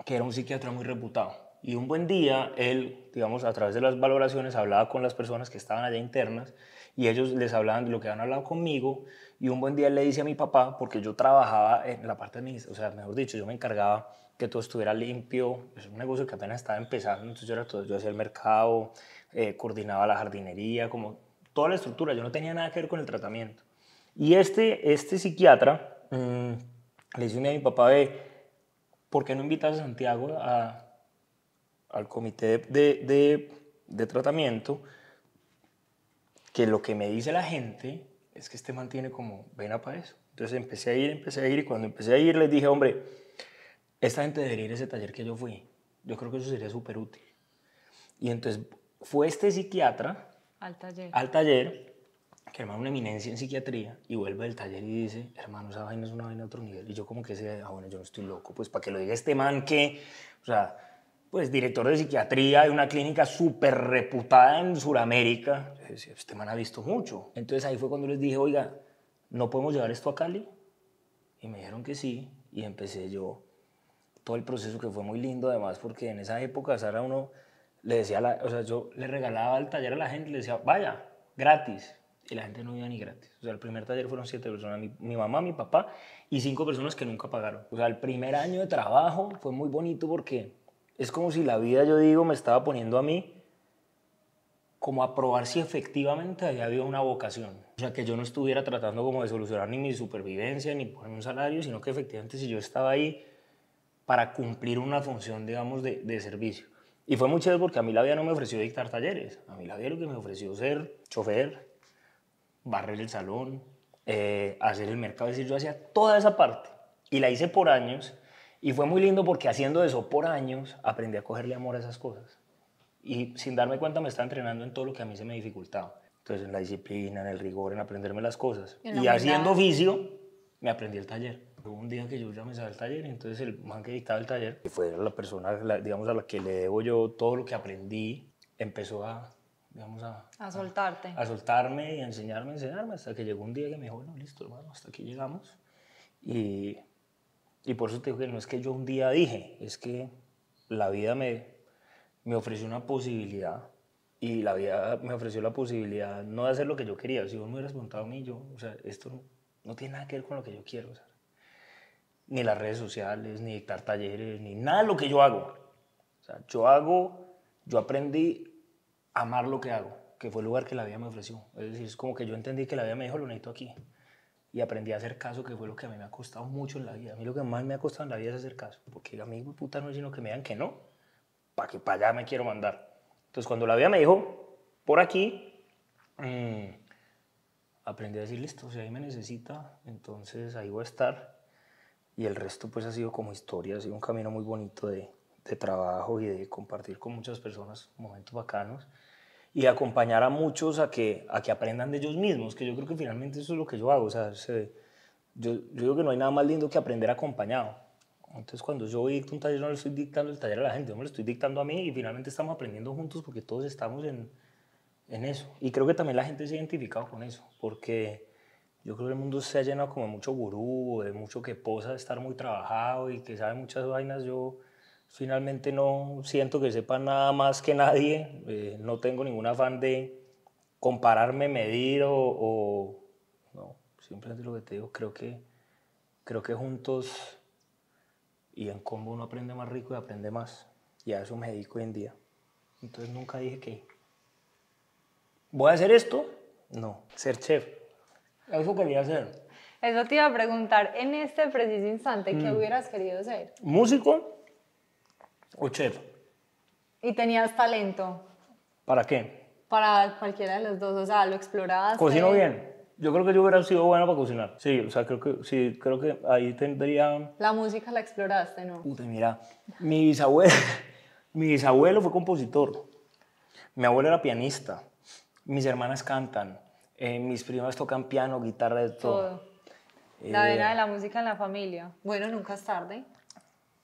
que era un psiquiatra muy reputado. Y un buen día, él, digamos, a través de las valoraciones, hablaba con las personas que estaban allá internas y ellos les hablaban de lo que habían hablado conmigo y un buen día le dice a mi papá, porque yo trabajaba en la parte de o sea, mejor dicho, yo me encargaba que todo estuviera limpio, es un negocio que apenas estaba empezando, entonces yo, era todo, yo hacía el mercado, eh, coordinaba la jardinería, como toda la estructura, yo no tenía nada que ver con el tratamiento. Y este, este psiquiatra mm, le dice a mi papá, de, ¿por qué no invitas a Santiago a, al comité de, de, de tratamiento? que lo que me dice la gente es que este man tiene como vena para eso. Entonces empecé a ir, empecé a ir y cuando empecé a ir les dije, hombre, esta gente debería ir a ese taller que yo fui. Yo creo que eso sería súper útil. Y entonces fue este psiquiatra al taller. al taller, que hermano una eminencia en psiquiatría, y vuelve del taller y dice, hermano, esa vaina es una vaina a otro nivel. Y yo como que decía, ah, bueno, yo no estoy loco, pues para que lo diga este man que, o sea, pues, director de psiquiatría de una clínica súper reputada en Sudamérica. Este man ha visto mucho. Entonces ahí fue cuando les dije, oiga, ¿no podemos llevar esto a Cali? Y me dijeron que sí. Y empecé yo todo el proceso que fue muy lindo además porque en esa época Sara uno le decía, o sea, yo le regalaba el taller a la gente, le decía, vaya, gratis. Y la gente no iba ni gratis. O sea, el primer taller fueron siete personas, mi, mamá, mi papá y cinco personas que nunca pagaron. O sea, el primer año de trabajo fue muy bonito porque es como si la vida, yo digo, me estaba poniendo a mí como a probar si efectivamente había habido una vocación. O sea, que yo no estuviera tratando como de solucionar ni mi supervivencia, ni ponerme un salario, sino que efectivamente si yo estaba ahí para cumplir una función, digamos, de, servicio. Y fue muy chévere porque a mí la vida no me ofreció dictar talleres. A mí la vida lo que me ofreció ser chofer, barrer el salón, eh, hacer el mercado. Es decir, yo hacía toda esa parte. Y la hice por años y fue muy lindo porque haciendo eso por años aprendí a cogerle amor a esas cosas. Y sin darme cuenta me estaba entrenando en todo lo que a mí se me dificultaba. Entonces en la disciplina, en el rigor, en aprenderme las cosas. Y, haciendo oficio me aprendí el taller. Hubo un día que yo ya me sabía el taller, y entonces el man que dictaba el taller, que fue la persona, digamos, a la que le debo yo todo lo que aprendí, empezó a, digamos, a... A soltarte. A, a soltarme y a enseñarme, a enseñarme, hasta que llegó un día que me dijo, bueno, listo, hermano, hasta aquí llegamos. Y y por eso te digo que no es que yo un día dije, es que la vida me, me ofreció una posibilidad y la vida me ofreció la posibilidad no de hacer lo que yo quería. Si vos me hubieras preguntado a mí, yo, o sea, esto no, tiene nada que ver con lo que yo quiero, ni las redes sociales, ni dictar talleres, ni nada de lo que yo hago. O sea, yo hago, yo aprendí a amar lo que hago, que fue el lugar que la vida me ofreció. Es decir, es como que yo entendí que la vida me dijo, lo necesito aquí y aprendí a hacer caso, que fue lo que a mí me ha costado mucho en la vida. A mí lo que más me ha costado en la vida es hacer caso, porque a mí, puta, no es sino que me digan que no, para que para allá me quiero mandar. Entonces, cuando la vida me dijo, por aquí, mm, aprendí a decir, listo, si ahí me necesita, entonces ahí voy a estar. Y el resto, pues, ha sido como historia, ha sido un camino muy bonito de, de trabajo y de compartir con muchas personas momentos bacanos y acompañar a muchos a que, a que aprendan de ellos mismos, que yo creo que finalmente eso es lo que yo hago. O sea, yo, yo creo que no hay nada más lindo que aprender acompañado. Entonces, cuando yo dicto un taller, no le estoy dictando el taller a la gente, yo me lo estoy dictando a mí y finalmente estamos aprendiendo juntos porque todos estamos en, en eso. Y creo que también la gente se ha identificado con eso, porque yo creo que el mundo se ha llenado como de mucho gurú, de mucho que posa de estar muy trabajado y que sabe muchas vainas. Yo Finalmente no siento que sepa nada más que nadie, eh, no tengo ningún afán de compararme, medir o, no, simplemente lo que te digo, creo que, creo que juntos y en combo uno aprende más rico y aprende más. Y a eso me dedico hoy en día. Entonces nunca dije que voy a hacer esto. No, ser chef. Eso quería hacer. Eso te iba a preguntar en este preciso instante, ¿qué mm. hubieras querido ser? Músico o chef. ¿Y tenías talento? ¿Para qué? Para cualquiera de los dos, o sea, lo explorabas. Cocino bien. Yo creo que yo hubiera sido bueno para cocinar. Sí, o sea, creo que, sí, creo que ahí tendría... La música la exploraste, ¿no? Uy, mira, mi bisabuelo, mi bisabuelo fue compositor. Mi abuelo era pianista. Mis hermanas cantan. Eh, mis primas tocan piano, guitarra, de todo. La vena eh, de la música en la familia. Bueno, nunca es tarde.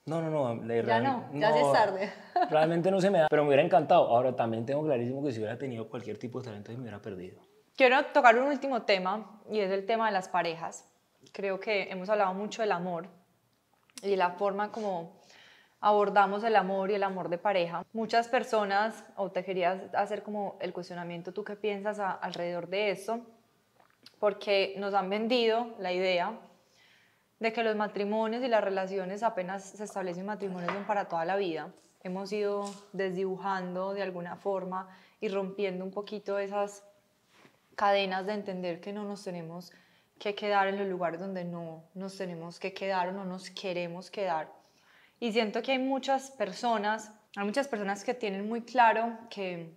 No, no, no. ya no, ya es tarde. realmente no se me da, pero me hubiera encantado. Ahora también tengo clarísimo que si hubiera tenido cualquier tipo de talento, me hubiera perdido. Quiero tocar un último tema y es el tema de las parejas. Creo que hemos hablado mucho del amor y la forma como abordamos el amor y el amor de pareja. Muchas personas, o te querías hacer como el cuestionamiento, ¿tú qué piensas alrededor de eso? Porque nos han vendido la idea de que los matrimonios y las relaciones apenas se establecen matrimonios son para toda la vida. Hemos ido desdibujando de alguna forma y rompiendo un poquito esas cadenas de entender que no nos tenemos que quedar en los lugares donde no nos tenemos que quedar o no nos queremos quedar. Y siento que hay muchas personas, hay muchas personas que tienen muy claro que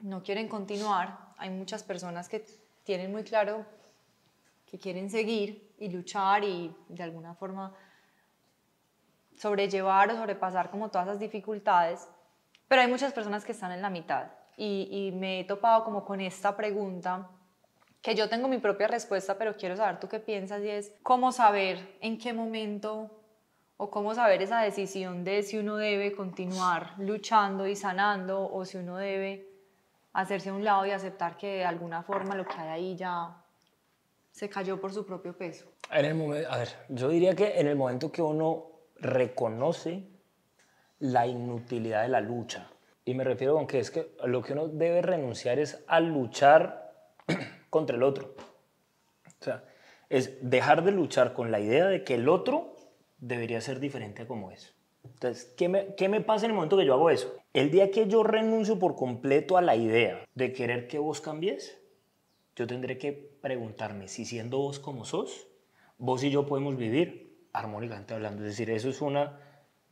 no quieren continuar, hay muchas personas que tienen muy claro que quieren seguir y luchar y de alguna forma sobrellevar o sobrepasar como todas esas dificultades, pero hay muchas personas que están en la mitad y, me he topado como con esta pregunta que yo tengo mi propia respuesta, pero quiero saber tú qué piensas y es cómo saber en qué momento o cómo saber esa decisión de si uno debe continuar luchando y sanando o si uno debe hacerse a un lado y aceptar que de alguna forma lo que hay ahí ya se cayó por su propio peso? En el momento, a ver, yo diría que en el momento que uno reconoce la inutilidad de la lucha, y me refiero con que es que lo que uno debe renunciar es a luchar contra el otro. O sea, es dejar de luchar con la idea de que el otro debería ser diferente a como es. Entonces, ¿qué me, ¿qué me, pasa en el momento que yo hago eso? El día que yo renuncio por completo a la idea de querer que vos cambies, yo tendré que preguntarme si siendo vos como sos, vos y yo podemos vivir armónicamente hablando. Es decir, eso es una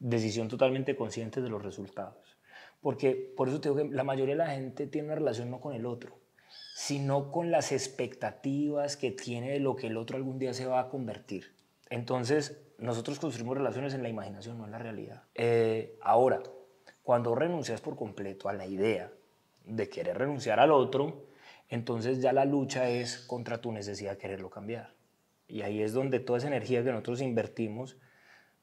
decisión totalmente consciente de los resultados. Porque por eso te digo que la mayoría de la gente tiene una relación no con el otro, sino con las expectativas que tiene de lo que el otro algún día se va a convertir. Entonces, nosotros construimos relaciones en la imaginación, no en la realidad. Eh, ahora, cuando renuncias por completo a la idea de querer renunciar al otro, entonces ya la lucha es contra tu necesidad de quererlo cambiar. Y ahí es donde toda esa energía que nosotros invertimos,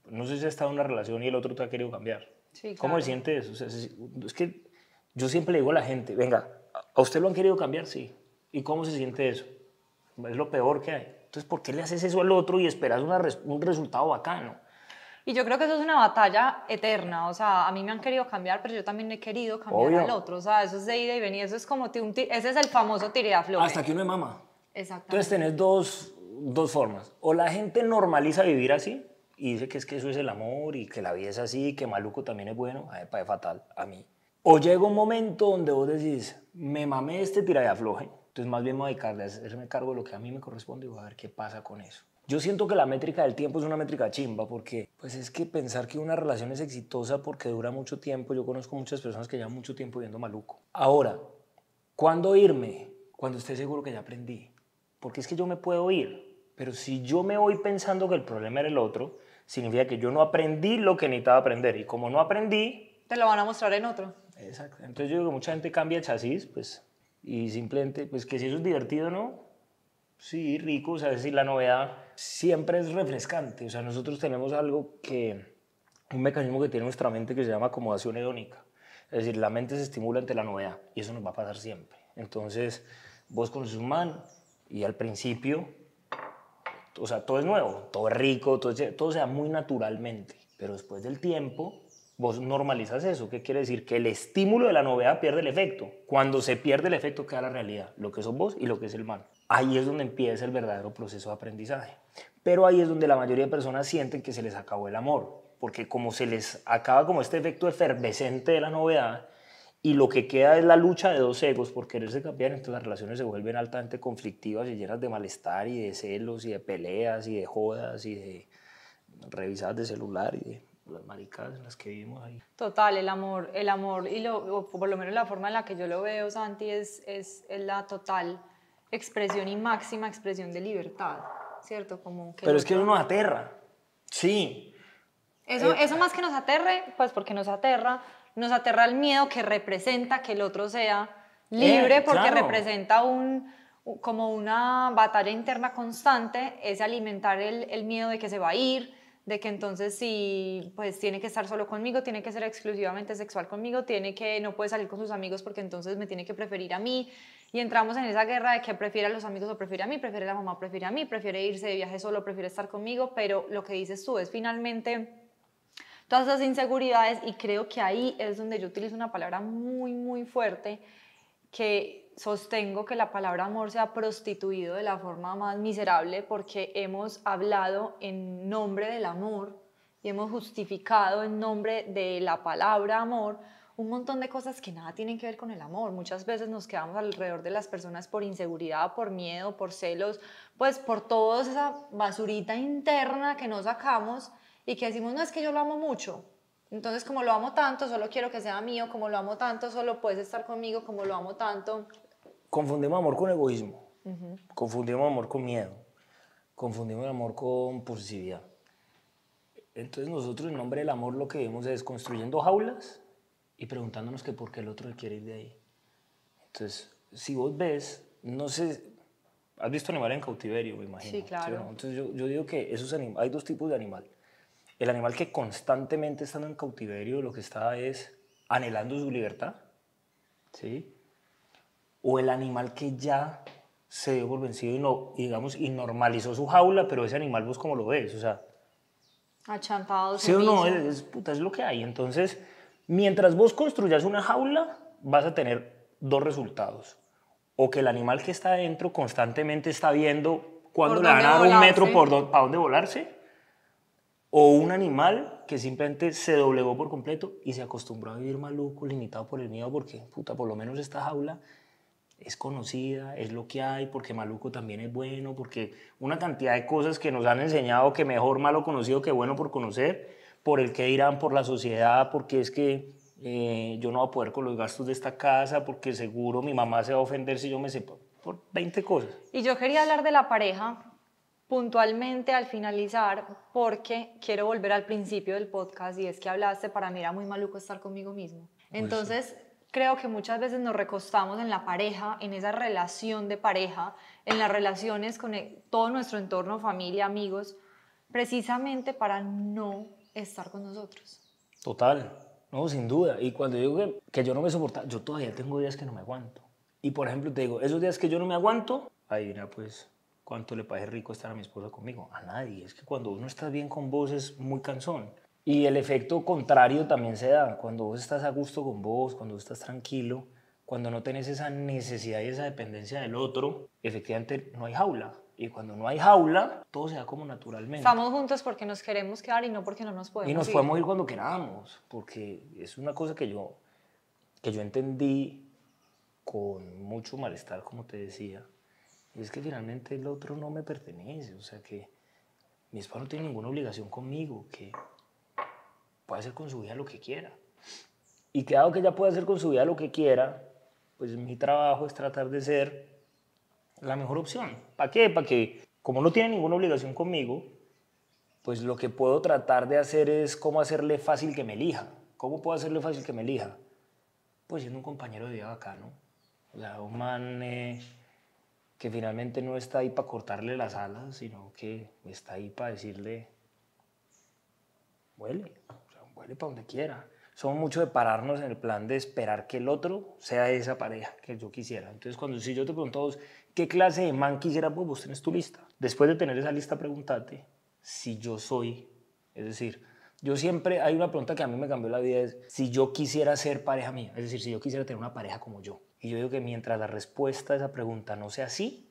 no sé si ha estado en una relación y el otro te ha querido cambiar. ¿Cómo se siente eso? es que yo siempre le digo a la gente, venga, ¿a usted lo han querido cambiar? Sí. ¿Y cómo se siente eso? Es lo peor que hay. Entonces, ¿por qué le haces eso al otro y esperas un resultado bacano? Y yo creo que eso es una batalla eterna, o sea, a mí me han querido cambiar, pero yo también he querido cambiar al otro, o sea, eso es de ida y venida, eso es como, un ese es el famoso afloje. Hasta que uno es mamá. exacto Entonces tenés dos, dos formas, o la gente normaliza vivir así y dice que es que eso es el amor y que la vida es así, que maluco también es bueno, a ver, es fatal, a mí. O llega un momento donde vos decís, me mamé este tira y afloje, entonces más bien me voy a dedicarle a hacerme cargo de lo que a mí me corresponde y voy a ver qué pasa con eso. Yo siento que la métrica del tiempo es una métrica chimba porque pues es que pensar que una relación es exitosa porque dura mucho tiempo, yo conozco muchas personas que llevan mucho tiempo viendo maluco. Ahora, ¿cuándo irme? Cuando esté seguro que ya aprendí. Porque es que yo me puedo ir, pero si yo me voy pensando que el problema era el otro, significa que yo no aprendí lo que necesitaba aprender y como no aprendí, te lo van a mostrar en otro. Exacto. Entonces yo digo que mucha gente cambia el chasis, pues y simplemente pues que si eso es divertido, ¿no? Sí, rico, o sea, decir, la novedad siempre es refrescante. O sea, nosotros tenemos algo que, un mecanismo que tiene nuestra mente que se llama acomodación hedónica. Es decir, la mente se estimula ante la novedad y eso nos va a pasar siempre. Entonces, vos con su man y al principio, o sea, todo es nuevo, todo es rico, todo, se da muy naturalmente. Pero después del tiempo, vos normalizas eso. ¿Qué quiere decir? Que el estímulo de la novedad pierde el efecto. Cuando se pierde el efecto, queda la realidad, lo que sos vos y lo que es el man ahí es donde empieza el verdadero proceso de aprendizaje. Pero ahí es donde la mayoría de personas sienten que se les acabó el amor, porque como se les acaba como este efecto efervescente de la novedad, y lo que queda es la lucha de dos egos por quererse cambiar, entonces las relaciones se vuelven altamente conflictivas y llenas de malestar y de celos y de peleas y de jodas y de revisadas de celular y de las maricadas en las que vivimos ahí. Total, el amor, el amor y lo, por lo menos la forma en la que yo lo veo, Santi, es, es, es la total expresión y máxima expresión de libertad, ¿cierto? Como Pero es que uno nos aterra. Sí. Eso, eh, eso más que nos aterre, pues porque nos aterra, nos aterra el miedo que representa que el otro sea eh, libre, porque representa un, como una batalla interna constante, es alimentar el, el, miedo de que se va a ir, de que entonces si pues tiene que estar solo conmigo, tiene que ser exclusivamente sexual conmigo, tiene que no puede salir con sus amigos porque entonces me tiene que preferir a mí. Y entramos en esa guerra de que prefiere a los amigos o prefiere a mí, prefiere la mamá, prefiere a mí, prefiere irse de viaje solo, prefiere estar conmigo, pero lo que dices tú es finalmente todas esas inseguridades y creo que ahí es donde yo utilizo una palabra muy, muy fuerte que sostengo que la palabra amor se ha prostituido de la forma más miserable porque hemos hablado en nombre del amor y hemos justificado en nombre de la palabra amor un montón de cosas que nada tienen que ver con el amor. Muchas veces nos quedamos alrededor de las personas por inseguridad, por miedo, por celos, pues por toda esa basurita interna que nos sacamos y que decimos, no es que yo lo amo mucho. Entonces, como lo amo tanto, solo quiero que sea mío, como lo amo tanto, solo puedes estar conmigo, como lo amo tanto. Confundimos amor con egoísmo, confundimos amor con miedo, confundimos amor con posesividad. Entonces nosotros en nombre del amor lo que vemos es construyendo jaulas y preguntándonos que por qué el otro quiere ir de ahí. Entonces, si vos ves, no sé, has visto animales en cautiverio, me imagino. Sí, claro. Entonces yo, digo que esos hay dos tipos de animal. El animal que constantemente estando en cautiverio lo que está es anhelando su libertad, ¿sí? O el animal que ya se dio por vencido y, no, digamos, y normalizó su jaula, pero ese animal vos como lo ves, o sea... Achantado. Sí o no, es, puta, es lo que hay. Entonces Mientras vos construyas una jaula, vas a tener dos resultados. O que el animal que está adentro constantemente está viendo cuándo le van a un metro por para dónde volarse, o un animal que simplemente se doblegó por completo y se acostumbró a vivir maluco, limitado por el miedo, porque, puta, por lo menos esta jaula es conocida, es lo que hay, porque maluco también es bueno, porque una cantidad de cosas que nos han enseñado que mejor malo conocido que bueno por conocer por el que dirán, por la sociedad, porque es que eh, yo no voy a poder con los gastos de esta casa, porque seguro mi mamá se va a ofender si yo me sepa. por 20 cosas. Y yo quería hablar de la pareja puntualmente al finalizar, porque quiero volver al principio del podcast y es que hablaste, para mí era muy maluco estar conmigo mismo. Entonces, creo que muchas veces nos recostamos en la pareja, en esa relación de pareja, en las relaciones con e, todo nuestro entorno, familia, amigos, precisamente para no estar con nosotros. Total, no, sin duda. Y cuando digo que, yo no me soporto, yo todavía tengo días que no me aguanto. Y por ejemplo, te digo, esos días que yo no me aguanto, adivina pues cuánto le parece rico estar a mi esposa conmigo. A nadie. Es que cuando uno está bien con vos es muy cansón. Y el efecto contrario también se da. Cuando vos estás a gusto con vos, cuando vos estás tranquilo, cuando no tenés esa necesidad y esa dependencia del otro, efectivamente no hay jaula. Y cuando no hay jaula, todo se da como naturalmente. Estamos juntos porque nos queremos quedar y no porque no nos podemos ir. Y nos podemos ir cuando queramos, porque es una cosa que yo, que yo entendí con mucho malestar, como te decía. Y es que finalmente el otro no me pertenece, o sea que mi esposo no tiene ninguna obligación conmigo, que puede hacer con su vida lo que quiera. Y que que ella puede hacer con su vida lo que quiera, pues mi trabajo es tratar de ser la mejor opción. ¿Para qué? Para que, como no tiene ninguna obligación conmigo, pues lo que puedo tratar de hacer es cómo hacerle fácil que me elija. ¿Cómo puedo hacerle fácil que me elija? Pues siendo un compañero de vida bacano. O sea, un man eh, que finalmente no está ahí para cortarle las alas, sino que está ahí para decirle, huele, o sea, huele para donde quiera. Somos mucho de pararnos en el plan de esperar que el otro sea esa pareja que yo quisiera. Entonces, cuando si yo te pregunto a vos, ¿qué clase de man quisieras vos? Vos tenés tu lista. Después de tener esa lista, pregúntate si yo soy, es decir, yo siempre, hay una pregunta que a mí me cambió la vida, es si yo quisiera ser pareja mía, es decir, si yo quisiera tener una pareja como yo. Y yo digo que mientras la respuesta a esa pregunta no sea sí,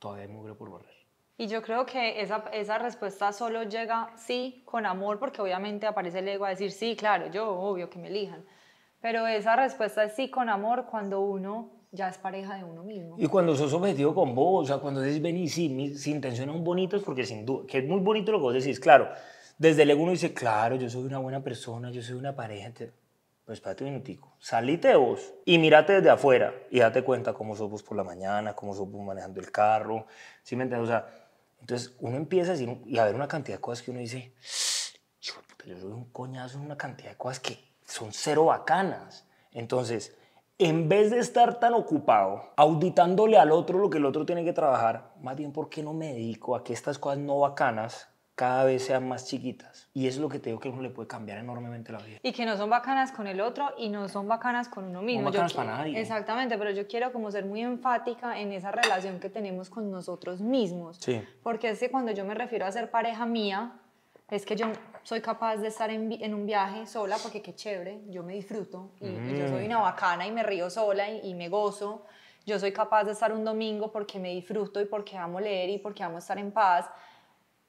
todavía hay mugre por borrar. Y yo creo que esa, esa respuesta solo llega sí con amor, porque obviamente aparece el ego a decir sí, claro, yo obvio que me elijan. Pero esa respuesta es sí con amor cuando uno ya es pareja de uno mismo. Y cuando sos objetivo con vos, o sea, cuando decís ven y si, intencionan intenciones son bonitos, porque sin duda, que es muy bonito lo que vos decís, claro, desde luego uno dice, claro, yo soy una buena persona, yo soy una pareja, pues espérate un minutico, salite vos y mírate desde afuera y date cuenta cómo sos vos por la mañana, cómo sos vos manejando el carro, ¿sí me entiendes? O sea, entonces uno empieza a decir, y a ver una cantidad de cosas que uno dice, yo soy un coñazo una cantidad de cosas que son cero bacanas. Entonces, en vez de estar tan ocupado auditándole al otro lo que el otro tiene que trabajar, más bien, ¿por qué no me dedico a que estas cosas no bacanas cada vez sean más chiquitas. Y es lo que te digo que uno le puede cambiar enormemente la vida. Y que no son bacanas con el otro y no son bacanas con uno mismo. No bacanas para nadie. Exactamente, pero yo quiero como ser muy enfática en esa relación que tenemos con nosotros mismos. Sí. Porque es que cuando yo me refiero a ser pareja mía, es que yo soy capaz de estar en, un viaje sola porque qué chévere, yo me disfruto y, yo soy mm. una bacana y me río sola y, me gozo. Yo soy capaz de estar un domingo porque me disfruto y porque amo leer y porque amo estar en paz.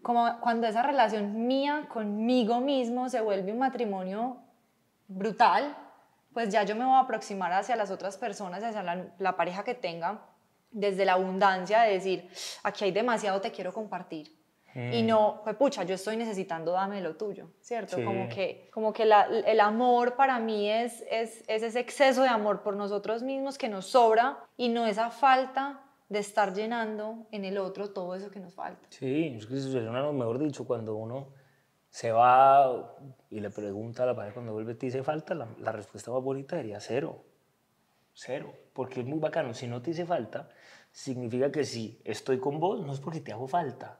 Como cuando esa relación mía conmigo mismo se vuelve un matrimonio brutal, pues ya yo me voy a aproximar hacia las otras personas, hacia la, la pareja que tenga, desde la abundancia de decir, aquí hay demasiado, te quiero compartir y eh. no, pues pucha, yo estoy necesitando, dame lo tuyo, ¿cierto? Como que, como que el amor para mí es, es, es ese exceso de amor por nosotros mismos que nos sobra y no esa falta de estar llenando en el otro todo eso que nos falta. Sí, es que lo mejor dicho, cuando uno se va y le pregunta a la pareja cuando vuelve, te hice falta, la, la, respuesta más bonita sería cero. Cero. Porque es muy bacano. Si no te hice falta, significa que si estoy con vos, no es porque te hago falta,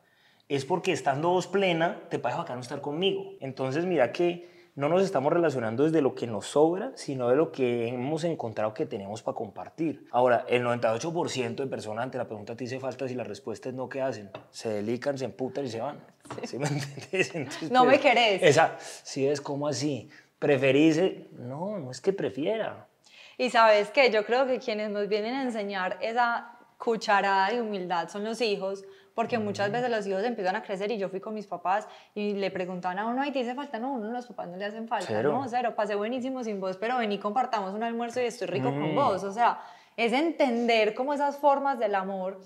es porque estando vos plena, te parece bacano estar conmigo. Entonces, mira que no nos estamos relacionando desde lo que nos sobra, sino de lo que hemos encontrado que tenemos para compartir. Ahora, el 98% de personas ante la pregunta te dice falta si la respuesta es no, ¿qué hacen? Se delican, se emputan y se van. Sí. me no me querés. Esa, si es como así, preferís, no, no es que prefiera. Y sabes que yo creo que quienes nos vienen a enseñar esa cucharada de humildad son los hijos, porque muchas mm. veces los hijos empiezan a crecer y yo fui con mis papás y le preguntaban a uno, ti te falta, no, uno los papás no le hacen falta, cero. no, cero, pasé buenísimo sin vos, pero vení, compartamos un almuerzo y estoy rico con mm. vos, o sea, es entender cómo esas formas del amor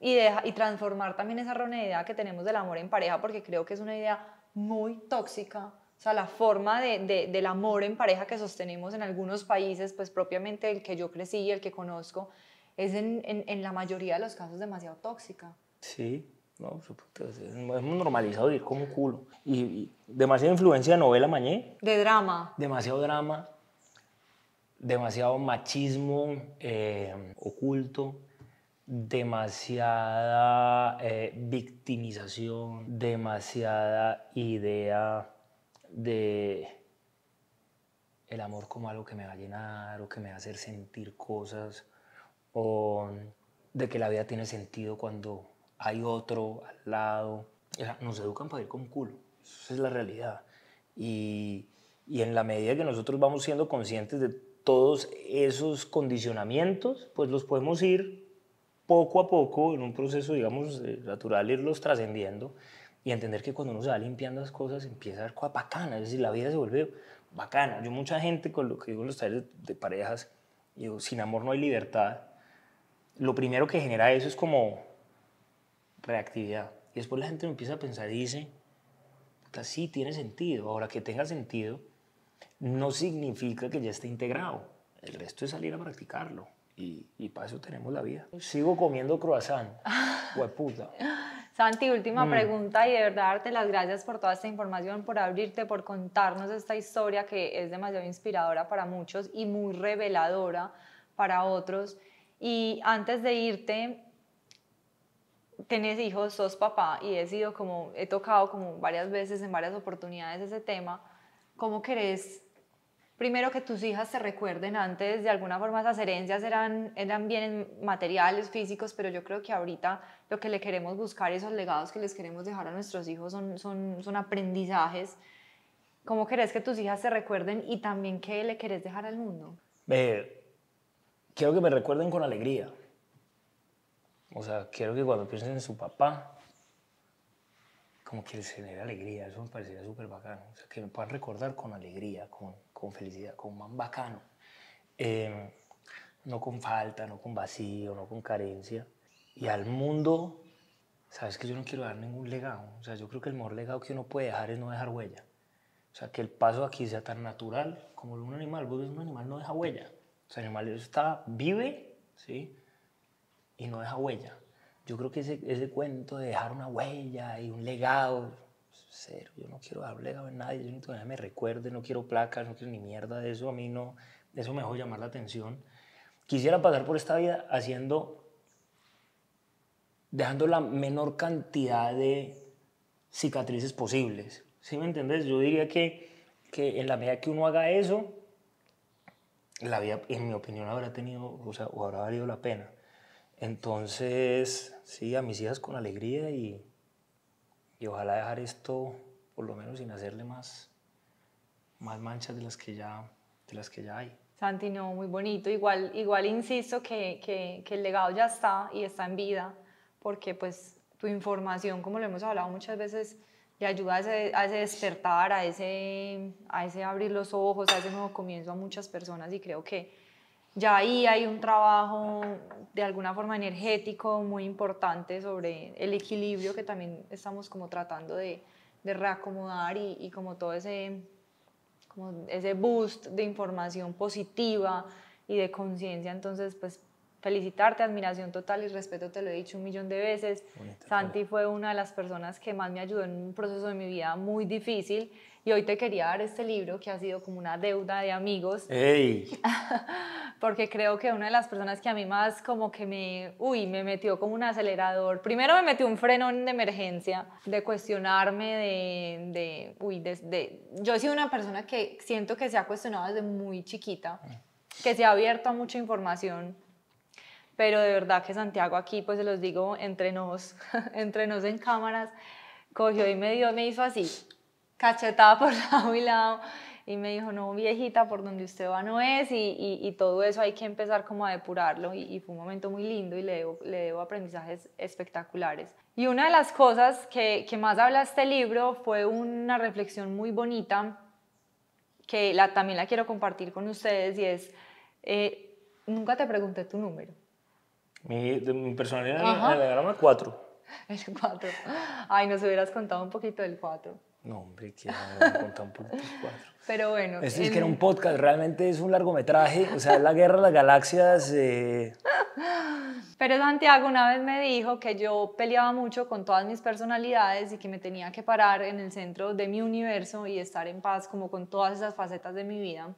y, y transformar también esa errónea que tenemos del amor en pareja, porque creo que es una idea muy tóxica, o sea, la forma de, del amor en pareja que sostenemos en algunos países, pues propiamente el que yo crecí y el que conozco, es en, la mayoría de los casos demasiado tóxica. Sí, no, es normalizado ir como culo. Y, demasiada influencia de novela mañé. De drama. Demasiado drama, demasiado machismo eh, oculto, demasiada eh, victimización, demasiada idea de el amor como algo que me va a llenar o que me va a hacer sentir cosas o de que la vida tiene sentido cuando hay otro al lado. O sea, nos educan para ir con culo. Esa es la realidad. Y, y en la medida que nosotros vamos siendo conscientes de todos esos condicionamientos, pues los podemos ir poco a poco, en un proceso, digamos, eh, natural, irlos trascendiendo y entender que cuando uno se va limpiando las cosas empieza a ver cosas bacanas, es decir, la vida se vuelve bacana. Yo mucha gente con lo que digo en los talleres de parejas, digo, sin amor no hay libertad. Lo primero que genera eso es como reactividad. Y después la gente empieza a pensar y dice, sí, tiene sentido. Ahora que tenga sentido, no significa que ya esté integrado. El resto es salir a practicarlo. Y, para eso tenemos la vida. Sigo comiendo croissant. Hueputa. Santi, última mm. pregunta y de verdad darte las gracias por toda esta información, por abrirte, por contarnos esta historia que es demasiado inspiradora para muchos y muy reveladora para otros. Y antes de irte, tenés hijos, sos papá y he sido como, he tocado como varias veces en varias oportunidades ese tema, ¿cómo querés primero que tus hijas se recuerden antes, de alguna forma esas herencias eran, eran bienes materiales, físicos, pero yo creo que ahorita lo que le queremos buscar, esos legados que les queremos dejar a nuestros hijos son, son, son aprendizajes. ¿Cómo querés que tus hijas se recuerden y también qué le querés dejar al mundo? quiero que me recuerden con alegría. O sea, quiero que cuando piensen en su papá, como que les genere alegría. Eso me parecería súper bacano. O sea, que me puedan recordar con alegría, con, con felicidad, con man bacano. Em, no con falta, no con vacío, no con carencia. Y al mundo, sabes que yo no quiero dar ningún legado. O sea, yo creo que el mejor legado que uno puede dejar es no dejar huella. O sea, que el paso aquí sea tan natural como un animal, porque un animal no deja huella. O sea, el animal está, vive, ¿sí? y no deja huella. Yo creo que ese, ese cuento de dejar una huella y un legado, cero, yo no quiero dejar legado en nadie, yo no quiero que me recuerde, no quiero placas, no quiero ni mierda de eso, a mí no, eso me dejó llamar la atención. Quisiera pasar por esta vida haciendo, dejando la menor cantidad de cicatrices posibles. ¿Sí me entendés? Yo diría que, que en la medida que uno haga eso, la vida, en mi opinión, habrá tenido, o sea, o habrá valido la pena. Entonces, sí, a mis hijas con alegría y, ojalá dejar esto, por lo menos sin hacerle más, más manchas de las que ya, de las que ya hay. Santi, no, muy bonito. Igual, igual insisto que, que, que, el legado ya está y está en vida, porque pues tu información, como lo hemos hablado muchas veces, le ayuda a ese, a despertar, a ese, a ese abrir los ojos, a ese nuevo comienzo a muchas personas y creo que ya ahí hay un trabajo de alguna forma energético muy importante sobre el equilibrio que también estamos como tratando de, reacomodar y, como todo ese, como ese boost de información positiva y de conciencia. Entonces, pues felicitarte, admiración total y respeto, te lo he dicho un millón de veces. Santi fue una de las personas que más me ayudó en un proceso de mi vida muy difícil y hoy te quería dar este libro que ha sido como una deuda de amigos. ¡Ey! Porque creo que una de las personas que a mí más como que me, uy, me metió como un acelerador. Primero me metió un frenón de emergencia, de cuestionarme, de, de uy, de, Yo he sido una persona que siento que se ha cuestionado desde muy chiquita, que se ha abierto a mucha información pero de verdad que Santiago aquí, pues se los digo entre nos, entre nos en cámaras, cogió y me dio, me hizo así, cachetada por lado y lado y me dijo, no, viejita, por donde usted va no es, y, y, todo eso hay que empezar como a depurarlo, y, fue un momento muy lindo y le debo, le aprendizajes espectaculares. Y una de las cosas que, que más habla este libro fue una reflexión muy bonita, que la, también la quiero compartir con ustedes, y es, eh, nunca te pregunté tu número. Mi, mi personalidad en el 4. El 4. Ay, nos hubieras contado un poquito del 4. No, hombre, que contar un cuatro. Pero bueno. Esto es que era un podcast, realmente es un largometraje, o sea, es la guerra de las galaxias. Eh. Pero Santiago una vez me dijo que yo peleaba mucho con todas mis personalidades y que me tenía que parar en el centro de mi universo y estar en paz como con todas esas facetas de mi vida.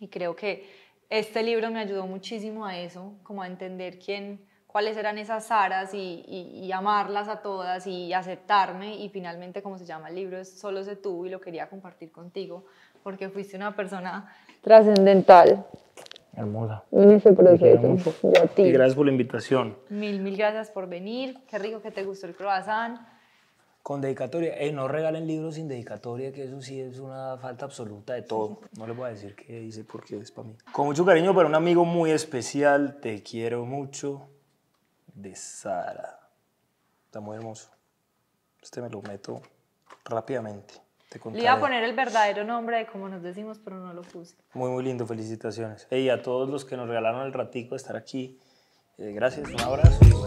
Y creo que este libro me ayudó muchísimo a eso, como a entender quién cuáles eran esas aras y, amarlas a todas y aceptarme y finalmente, como se llama el libro, es Solo se tú y lo quería compartir contigo porque fuiste una persona trascendental. Hermosa. En ese proceso. Y, a ti. gracias por la invitación. Mil, mil gracias por venir. Qué rico que te gustó el croissant. Con dedicatoria. Eh, no regalen libros sin dedicatoria, que eso sí es una falta absoluta de todo. No les voy a decir qué dice porque es para mí. Con mucho cariño para un amigo muy especial. Te quiero mucho de Sara. Está muy hermoso. Este me lo meto rápidamente. Te Le iba a poner el verdadero nombre de como nos decimos, pero no lo puse. Muy, muy lindo. Felicitaciones. Y a todos los que nos regalaron el ratico de estar aquí. Eh, gracias. Un abrazo.